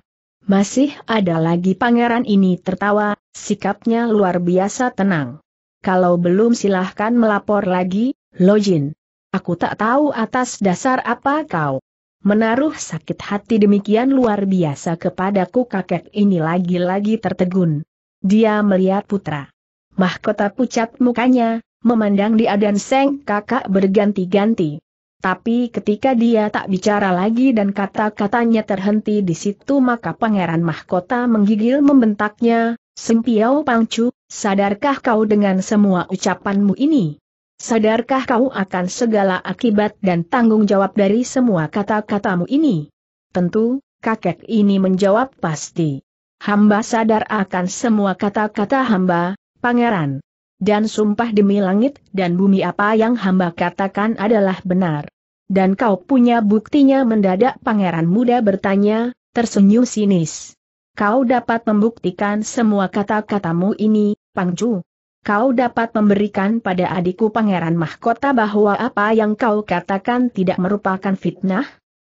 Masih ada lagi pangeran ini tertawa, sikapnya luar biasa tenang. Kalau belum silahkan melapor lagi, Lojin. Aku tak tahu atas dasar apa kau Menaruh sakit hati demikian luar biasa kepadaku kakek ini lagi-lagi tertegun. Dia melihat putra. Mahkota pucat mukanya, memandang dia dan seng kakak berganti-ganti. Tapi ketika dia tak bicara lagi dan kata-katanya terhenti di situ maka pangeran mahkota menggigil membentaknya, Sempiau Pangcu, sadarkah kau dengan semua ucapanmu ini? Sadarkah kau akan segala akibat dan tanggung jawab dari semua kata-katamu ini? Tentu, kakek ini menjawab pasti. Hamba sadar akan semua kata-kata hamba, pangeran. Dan sumpah demi langit dan bumi apa yang hamba katakan adalah benar. Dan kau punya buktinya mendadak pangeran muda bertanya, tersenyum sinis. Kau dapat membuktikan semua kata-katamu ini, Pangju kau dapat memberikan pada adikku Pangeran Mahkota bahwa apa yang kau katakan tidak merupakan fitnah?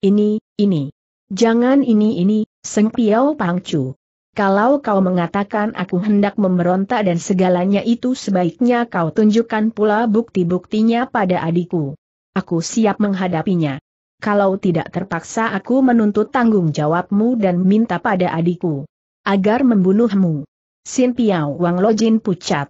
Ini, ini. Jangan ini ini, Seng Piao Pangcu. Kalau kau mengatakan aku hendak memberontak dan segalanya itu sebaiknya kau tunjukkan pula bukti-buktinya pada adikku. Aku siap menghadapinya. Kalau tidak terpaksa aku menuntut tanggung jawabmu dan minta pada adikku. Agar membunuhmu. Sin Piao Wang Lojin pucat.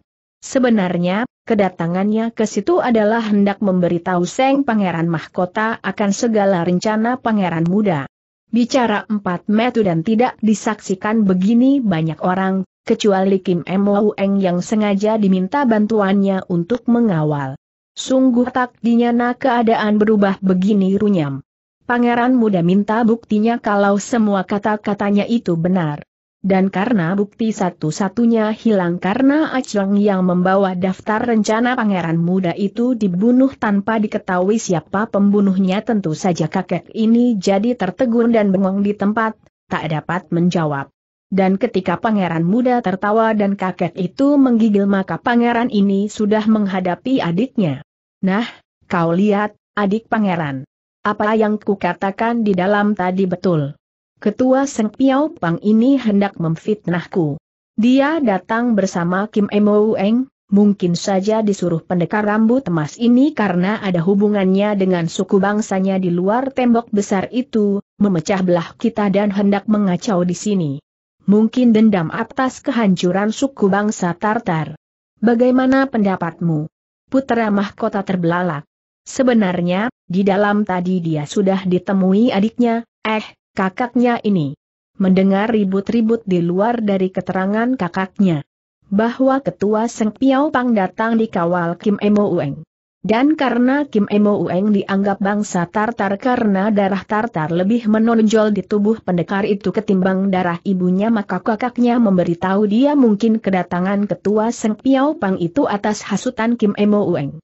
Sebenarnya, kedatangannya ke situ adalah hendak memberitahu Seng Pangeran Mahkota akan segala rencana Pangeran Muda. Bicara empat metu dan tidak disaksikan begini banyak orang, kecuali Kim M. Eng yang sengaja diminta bantuannya untuk mengawal. Sungguh tak dinyana keadaan berubah begini runyam. Pangeran muda minta buktinya kalau semua kata-katanya itu benar dan karena bukti satu-satunya hilang karena Acheng yang membawa daftar rencana pangeran muda itu dibunuh tanpa diketahui siapa pembunuhnya tentu saja kakek ini jadi tertegun dan bengong di tempat, tak dapat menjawab. Dan ketika pangeran muda tertawa dan kakek itu menggigil maka pangeran ini sudah menghadapi adiknya. Nah, kau lihat, adik pangeran. Apa yang kukatakan di dalam tadi betul ketua Seng Piao Pang ini hendak memfitnahku. Dia datang bersama Kim Emo Eng, mungkin saja disuruh pendekar rambut emas ini karena ada hubungannya dengan suku bangsanya di luar tembok besar itu, memecah belah kita dan hendak mengacau di sini. Mungkin dendam atas kehancuran suku bangsa Tartar. Bagaimana pendapatmu? Putra mahkota terbelalak. Sebenarnya, di dalam tadi dia sudah ditemui adiknya, eh, kakaknya ini. Mendengar ribut-ribut di luar dari keterangan kakaknya bahwa ketua Seng Piao Pang datang dikawal Kim Emo Ueng. Dan karena Kim Emo Ueng dianggap bangsa Tartar karena darah Tartar lebih menonjol di tubuh pendekar itu ketimbang darah ibunya maka kakaknya memberitahu dia mungkin kedatangan ketua Seng Piao Pang itu atas hasutan Kim Emo Ueng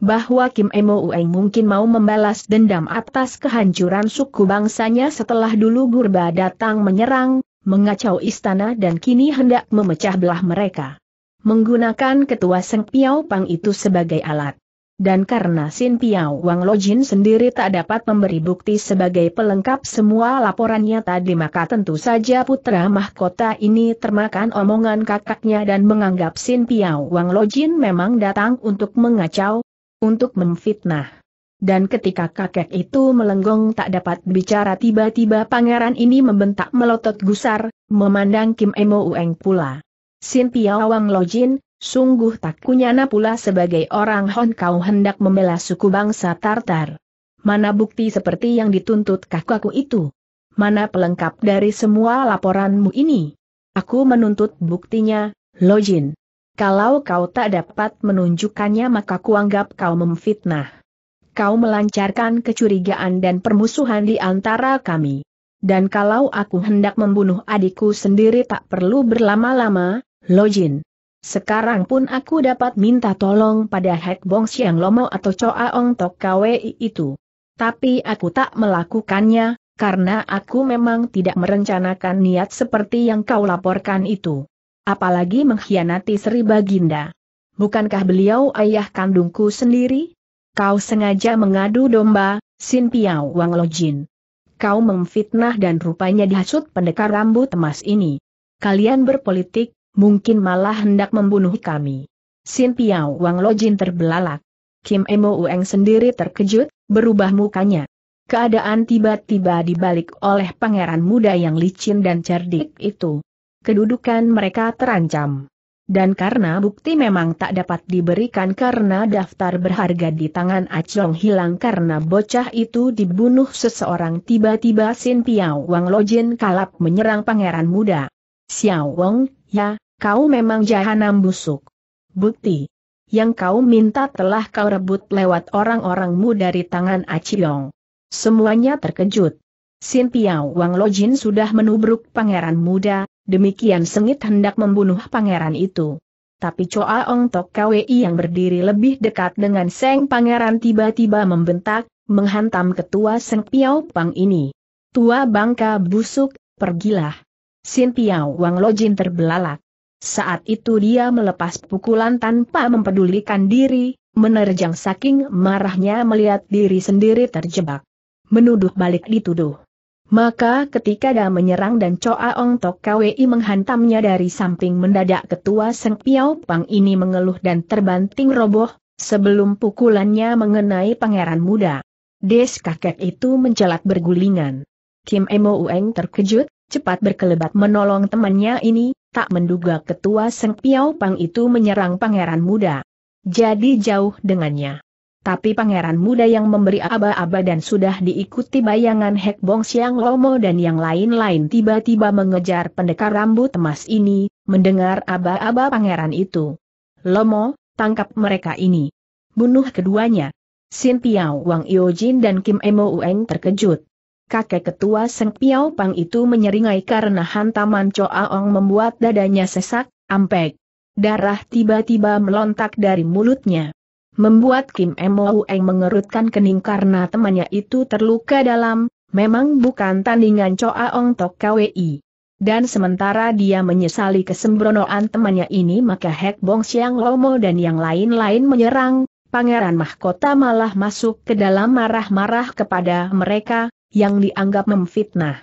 bahwa Kim Emo Ueng mungkin mau membalas dendam atas kehancuran suku bangsanya setelah dulu Gurba datang menyerang, mengacau istana dan kini hendak memecah belah mereka. Menggunakan ketua Seng Piao Pang itu sebagai alat. Dan karena Sin Piao Wang Lojin sendiri tak dapat memberi bukti sebagai pelengkap semua laporannya tadi maka tentu saja putra mahkota ini termakan omongan kakaknya dan menganggap Sin Piao Wang Lojin memang datang untuk mengacau, untuk memfitnah. Dan ketika kakek itu melenggong tak dapat bicara tiba-tiba pangeran ini membentak melotot gusar, memandang Kim Emo Ueng pula. Sin Piawang Lojin, sungguh tak kunyana pula sebagai orang Hon kau hendak membela suku bangsa Tartar. Mana bukti seperti yang dituntut kakakku itu? Mana pelengkap dari semua laporanmu ini? Aku menuntut buktinya, Lojin. Kalau kau tak dapat menunjukkannya maka kuanggap kau memfitnah. Kau melancarkan kecurigaan dan permusuhan di antara kami. Dan kalau aku hendak membunuh adikku sendiri tak perlu berlama-lama, Lojin. Sekarang pun aku dapat minta tolong pada Hek Bong Siang Lomo atau Choa Ong Tok KWI itu. Tapi aku tak melakukannya, karena aku memang tidak merencanakan niat seperti yang kau laporkan itu apalagi mengkhianati Sri Baginda. Bukankah beliau ayah kandungku sendiri? Kau sengaja mengadu domba, Sin Piao Wang Lo Jin. Kau memfitnah dan rupanya dihasut pendekar rambut emas ini. Kalian berpolitik, mungkin malah hendak membunuh kami. Sin Piao Wang Lo Jin terbelalak. Kim Emo Ueng sendiri terkejut, berubah mukanya. Keadaan tiba-tiba dibalik oleh pangeran muda yang licin dan cerdik itu kedudukan mereka terancam. Dan karena bukti memang tak dapat diberikan karena daftar berharga di tangan Acong hilang karena bocah itu dibunuh seseorang tiba-tiba Sin Piao Wang Lojin kalap menyerang pangeran muda. Xiao Wang, ya, kau memang jahanam busuk. Bukti yang kau minta telah kau rebut lewat orang-orangmu dari tangan Aciong. Semuanya terkejut. Sin Piao Wang Lojin sudah menubruk pangeran muda, demikian sengit hendak membunuh pangeran itu. Tapi Choa Ong Tok Kwei yang berdiri lebih dekat dengan Seng Pangeran tiba-tiba membentak, menghantam ketua Seng Piao Pang ini. Tua bangka busuk, pergilah. Sin Piao Wang Lojin terbelalak. Saat itu dia melepas pukulan tanpa mempedulikan diri, menerjang saking marahnya melihat diri sendiri terjebak. Menuduh balik dituduh. Maka ketika Da menyerang dan Choa Ong Tok KWI menghantamnya dari samping mendadak ketua Seng Piao Pang ini mengeluh dan terbanting roboh, sebelum pukulannya mengenai pangeran muda. Des kakek itu mencelat bergulingan. Kim Emo Ueng terkejut, cepat berkelebat menolong temannya ini, tak menduga ketua Seng Piao Pang itu menyerang pangeran muda. Jadi jauh dengannya. Tapi pangeran muda yang memberi aba-aba dan sudah diikuti bayangan Hek Bong Siang Lomo dan yang lain-lain tiba-tiba mengejar pendekar rambut emas ini, mendengar aba-aba pangeran itu. Lomo, tangkap mereka ini. Bunuh keduanya. Sin Piao Wang Yojin dan Kim Emo Ueng terkejut. Kakek ketua Seng Piao Pang itu menyeringai karena hantaman Choa Ong membuat dadanya sesak, ampek. Darah tiba-tiba melontak dari mulutnya. Membuat Kim Eng mengerutkan kening karena temannya itu terluka dalam, memang bukan tandingan Choa Ong Tok KWI. Dan sementara dia menyesali kesembronoan temannya ini maka Hek Bong Siang Lomo dan yang lain-lain menyerang, Pangeran Mahkota malah masuk ke dalam marah-marah kepada mereka, yang dianggap memfitnah.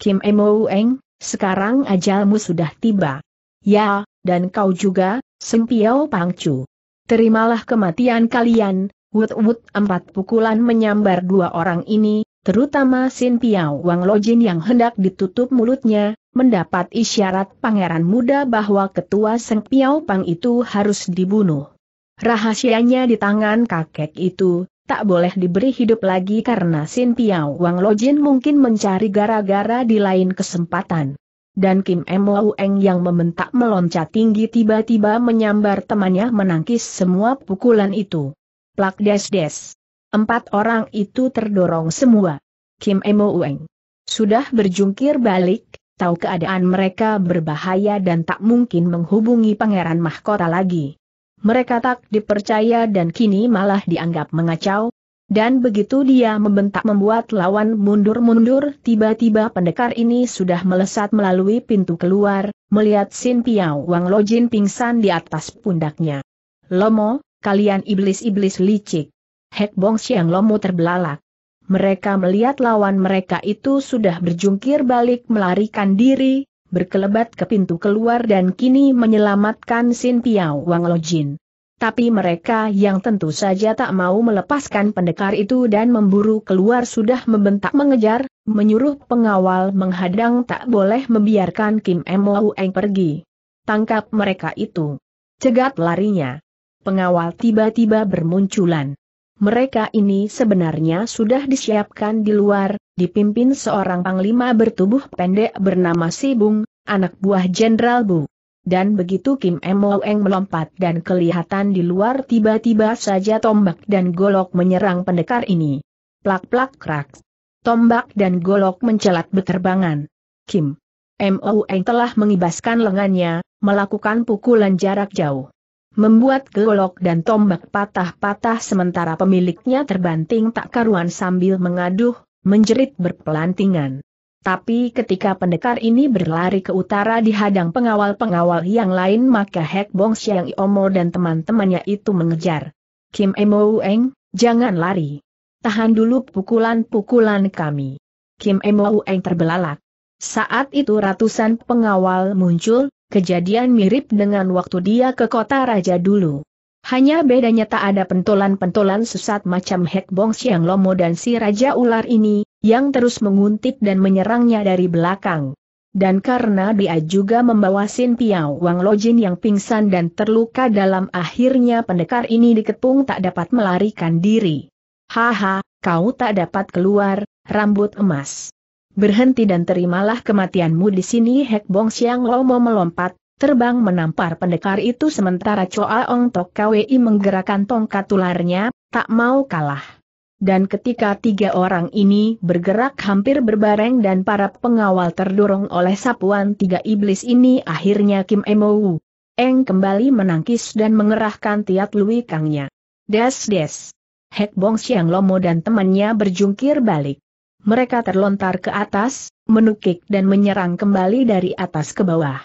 Kim Emo Eng, sekarang ajalmu sudah tiba. Ya, dan kau juga, Sempiao Pangcu terimalah kematian kalian, wut-wut empat pukulan menyambar dua orang ini, terutama Sin Piao Wang Lojin yang hendak ditutup mulutnya, mendapat isyarat pangeran muda bahwa ketua Seng Piao Pang itu harus dibunuh. Rahasianya di tangan kakek itu, tak boleh diberi hidup lagi karena Sin Piao Wang Lojin mungkin mencari gara-gara di lain kesempatan dan Kim Mo Eng yang membentak meloncat tinggi tiba-tiba menyambar temannya menangkis semua pukulan itu. Plak des-des. Empat orang itu terdorong semua. Kim Mo Eng sudah berjungkir balik, tahu keadaan mereka berbahaya dan tak mungkin menghubungi Pangeran Mahkota lagi. Mereka tak dipercaya dan kini malah dianggap mengacau, dan begitu dia membentak membuat lawan mundur-mundur, tiba-tiba pendekar ini sudah melesat melalui pintu keluar, melihat Sin Piao Wang Lojin pingsan di atas pundaknya. Lomo, kalian iblis-iblis licik. Hek Bong Siang Lomo terbelalak. Mereka melihat lawan mereka itu sudah berjungkir balik melarikan diri, berkelebat ke pintu keluar dan kini menyelamatkan Sin Piao Wang Lojin tapi mereka yang tentu saja tak mau melepaskan pendekar itu dan memburu keluar sudah membentak mengejar, menyuruh pengawal menghadang tak boleh membiarkan Kim Eng pergi. Tangkap mereka itu. Cegat larinya. Pengawal tiba-tiba bermunculan. Mereka ini sebenarnya sudah disiapkan di luar, dipimpin seorang panglima bertubuh pendek bernama Sibung, anak buah Jenderal Bu. Dan begitu Kim Emoeng melompat dan kelihatan di luar tiba-tiba saja tombak dan golok menyerang pendekar ini. Plak-plak krak. Tombak dan golok mencelat beterbangan. Kim Emoeng telah mengibaskan lengannya, melakukan pukulan jarak jauh. Membuat golok dan tombak patah-patah sementara pemiliknya terbanting tak karuan sambil mengaduh, menjerit berpelantingan. Tapi ketika pendekar ini berlari ke utara dihadang pengawal-pengawal yang lain maka Hek Bong Siang Omo dan teman-temannya itu mengejar. Kim Emo Eng, jangan lari. Tahan dulu pukulan-pukulan kami. Kim Emo Eng terbelalak. Saat itu ratusan pengawal muncul, kejadian mirip dengan waktu dia ke kota raja dulu. Hanya bedanya tak ada pentolan-pentolan sesat macam Hek Bong Siang Lomo dan si Raja Ular ini, yang terus menguntit dan menyerangnya dari belakang. Dan karena dia juga membawa Sin Piao Wang Lojin yang pingsan dan terluka dalam akhirnya pendekar ini dikepung tak dapat melarikan diri. Haha, kau tak dapat keluar, rambut emas. Berhenti dan terimalah kematianmu di sini Hek Bong Siang Lomo melompat, terbang menampar pendekar itu sementara Choa Ong Tok KWI menggerakkan tongkat tularnya tak mau kalah. Dan ketika tiga orang ini bergerak hampir berbareng dan para pengawal terdorong oleh sapuan tiga iblis ini akhirnya Kim Emou Eng kembali menangkis dan mengerahkan tiat lui kangnya. Des des. Hek Bong Siang Lomo dan temannya berjungkir balik. Mereka terlontar ke atas, menukik dan menyerang kembali dari atas ke bawah.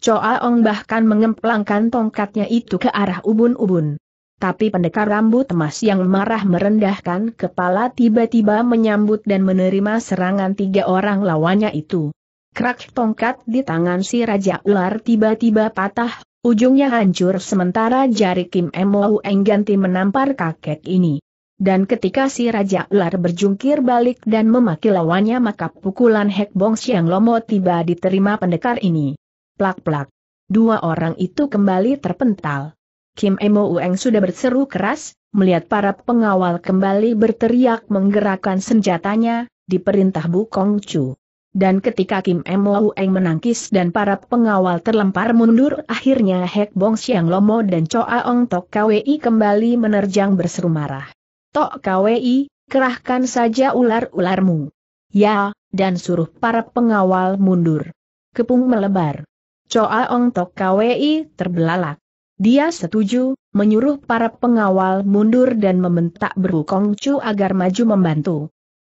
Choa Ong bahkan mengemplangkan tongkatnya itu ke arah ubun-ubun. Tapi pendekar rambut emas yang marah merendahkan kepala tiba-tiba menyambut dan menerima serangan tiga orang lawannya itu. Krak tongkat di tangan si Raja Ular tiba-tiba patah, ujungnya hancur sementara jari Kim Emou Engganti menampar kakek ini. Dan ketika si Raja Ular berjungkir balik dan memaki lawannya maka pukulan Hek Bong Siang Lomo tiba diterima pendekar ini. Plak-plak. Dua orang itu kembali terpental. Kim Emo Ueng sudah berseru keras, melihat para pengawal kembali berteriak menggerakkan senjatanya, diperintah Bu Kong Chu. Dan ketika Kim Emo Ueng menangkis dan para pengawal terlempar mundur akhirnya Hek Bong Siang Lomo dan Choa Ong Tok KWI kembali menerjang berseru marah. Tok KWI, kerahkan saja ular-ularmu. Ya, dan suruh para pengawal mundur. Kepung melebar. Choa Ong Tok KWI terbelalak. Dia setuju, menyuruh para pengawal mundur dan membentak berukong Chu agar maju membantu.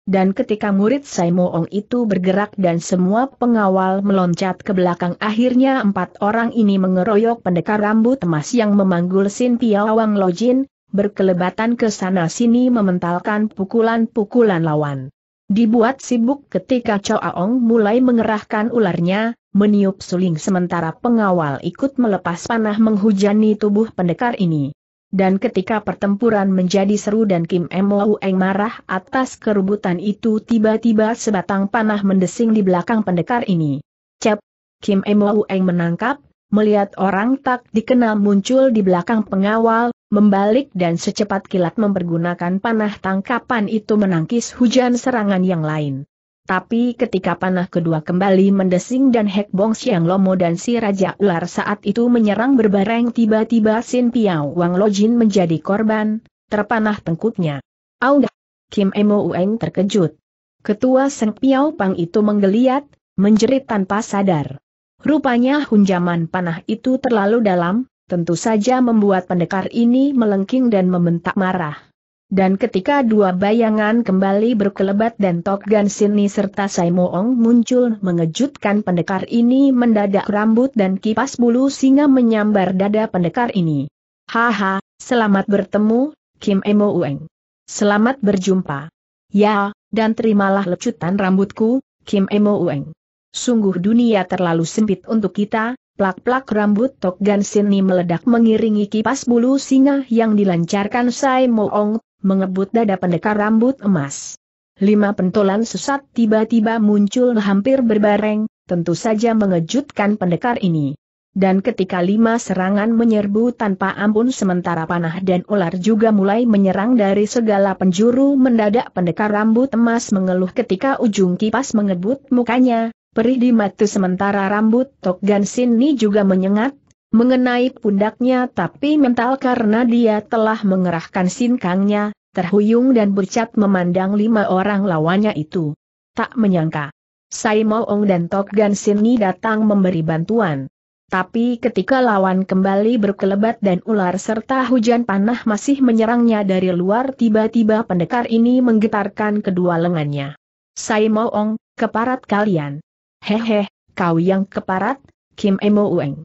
Dan ketika murid Saimoong itu bergerak dan semua pengawal meloncat ke belakang akhirnya empat orang ini mengeroyok pendekar rambut emas yang memanggul Sin Piawang Lojin, berkelebatan ke sana sini mementalkan pukulan-pukulan lawan. Dibuat sibuk ketika Aong mulai mengerahkan ularnya, meniup suling sementara pengawal ikut melepas panah menghujani tubuh pendekar ini. Dan ketika pertempuran menjadi seru dan Kim Mo Eng marah atas keributan itu tiba-tiba sebatang panah mendesing di belakang pendekar ini. Cep! Kim Mo Eng menangkap, melihat orang tak dikenal muncul di belakang pengawal, membalik dan secepat kilat mempergunakan panah tangkapan itu menangkis hujan serangan yang lain. Tapi ketika panah kedua kembali mendesing dan Hek Bong Siang Lomo dan si Raja Ular saat itu menyerang berbareng tiba-tiba Sin Piao Wang Lo Jin menjadi korban, terpanah tengkuknya. Aung Kim Emo Ueng terkejut. Ketua Seng Piao Pang itu menggeliat, menjerit tanpa sadar. Rupanya hunjaman panah itu terlalu dalam, tentu saja membuat pendekar ini melengking dan membentak marah. Dan ketika dua bayangan kembali berkelebat dan Tok Gan Sini serta Sai Moong muncul mengejutkan pendekar ini mendadak rambut dan kipas bulu singa menyambar dada pendekar ini. Haha, selamat bertemu, Kim Emo Ueng. Selamat berjumpa. Ya, dan terimalah lecutan rambutku, Kim Emo Ueng. Sungguh dunia terlalu sempit untuk kita, Plak-plak rambut Tok Gan Sini meledak mengiringi kipas bulu singa yang dilancarkan Sai Moong, mengebut dada pendekar rambut emas. Lima pentolan sesat tiba-tiba muncul hampir berbareng, tentu saja mengejutkan pendekar ini. Dan ketika lima serangan menyerbu tanpa ampun sementara panah dan ular juga mulai menyerang dari segala penjuru mendadak pendekar rambut emas mengeluh ketika ujung kipas mengebut mukanya, perih di mata sementara rambut Tok Gan Sin juga menyengat mengenai pundaknya tapi mental karena dia telah mengerahkan sinkangnya, terhuyung dan bercat memandang lima orang lawannya itu. Tak menyangka. Sai Moong dan Tok Gan Sini datang memberi bantuan. Tapi ketika lawan kembali berkelebat dan ular serta hujan panah masih menyerangnya dari luar tiba-tiba pendekar ini menggetarkan kedua lengannya. Sai Moong, keparat kalian. Hehe, kau yang keparat, Kim Emo Ueng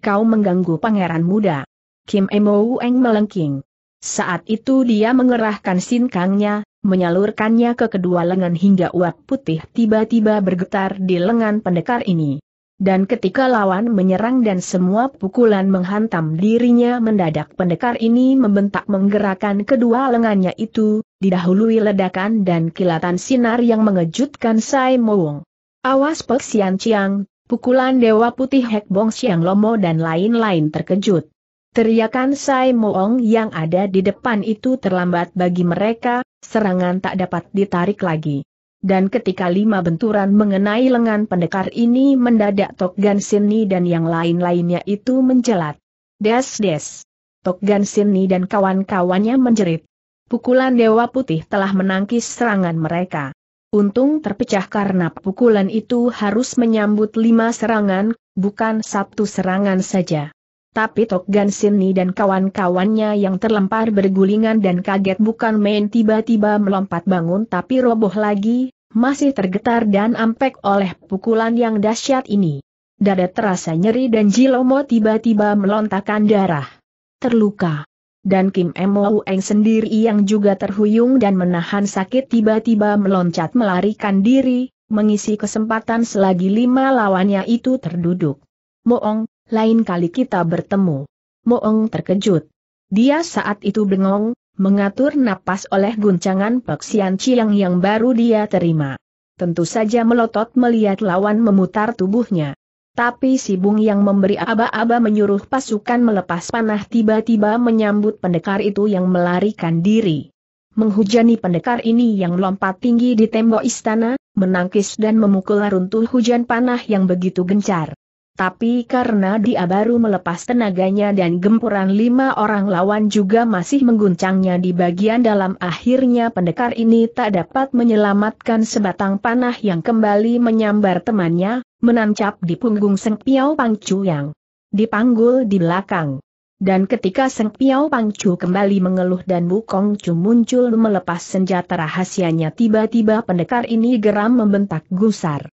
kau mengganggu pangeran muda. Kim Emo Eng melengking. Saat itu dia mengerahkan sinkangnya, menyalurkannya ke kedua lengan hingga uap putih tiba-tiba bergetar di lengan pendekar ini. Dan ketika lawan menyerang dan semua pukulan menghantam dirinya mendadak pendekar ini membentak menggerakkan kedua lengannya itu, didahului ledakan dan kilatan sinar yang mengejutkan Sai Mowong. Awas Sian Chiang, pukulan Dewa Putih Hek Bong Siang Lomo dan lain-lain terkejut. Teriakan Sai Moong yang ada di depan itu terlambat bagi mereka, serangan tak dapat ditarik lagi. Dan ketika lima benturan mengenai lengan pendekar ini mendadak Tok Gan Sini dan yang lain-lainnya itu menjelat. Des-des. Tok Gan Sini dan kawan-kawannya menjerit. Pukulan Dewa Putih telah menangkis serangan mereka. Untung terpecah karena pukulan itu harus menyambut lima serangan, bukan satu serangan saja. Tapi Tok Gan Sini dan kawan-kawannya yang terlempar bergulingan dan kaget bukan main tiba-tiba melompat bangun tapi roboh lagi, masih tergetar dan ampek oleh pukulan yang dahsyat ini. Dada terasa nyeri dan Jilomo tiba-tiba melontarkan darah. Terluka dan Kim Mo Eng sendiri yang juga terhuyung dan menahan sakit tiba-tiba meloncat melarikan diri, mengisi kesempatan selagi lima lawannya itu terduduk. Moong, lain kali kita bertemu. Moong terkejut. Dia saat itu bengong, mengatur napas oleh guncangan peksian ciang yang baru dia terima. Tentu saja melotot melihat lawan memutar tubuhnya. Tapi si Bung yang memberi aba-aba menyuruh pasukan melepas panah tiba-tiba menyambut pendekar itu yang melarikan diri. Menghujani pendekar ini yang lompat tinggi di tembok istana, menangkis dan memukul runtuh hujan panah yang begitu gencar tapi karena dia baru melepas tenaganya dan gempuran lima orang lawan juga masih mengguncangnya di bagian dalam akhirnya pendekar ini tak dapat menyelamatkan sebatang panah yang kembali menyambar temannya, menancap di punggung Seng Piao Pangcu yang dipanggul di belakang. Dan ketika Seng Piao Pangcu kembali mengeluh dan Wukong Chu muncul melepas senjata rahasianya tiba-tiba pendekar ini geram membentak gusar.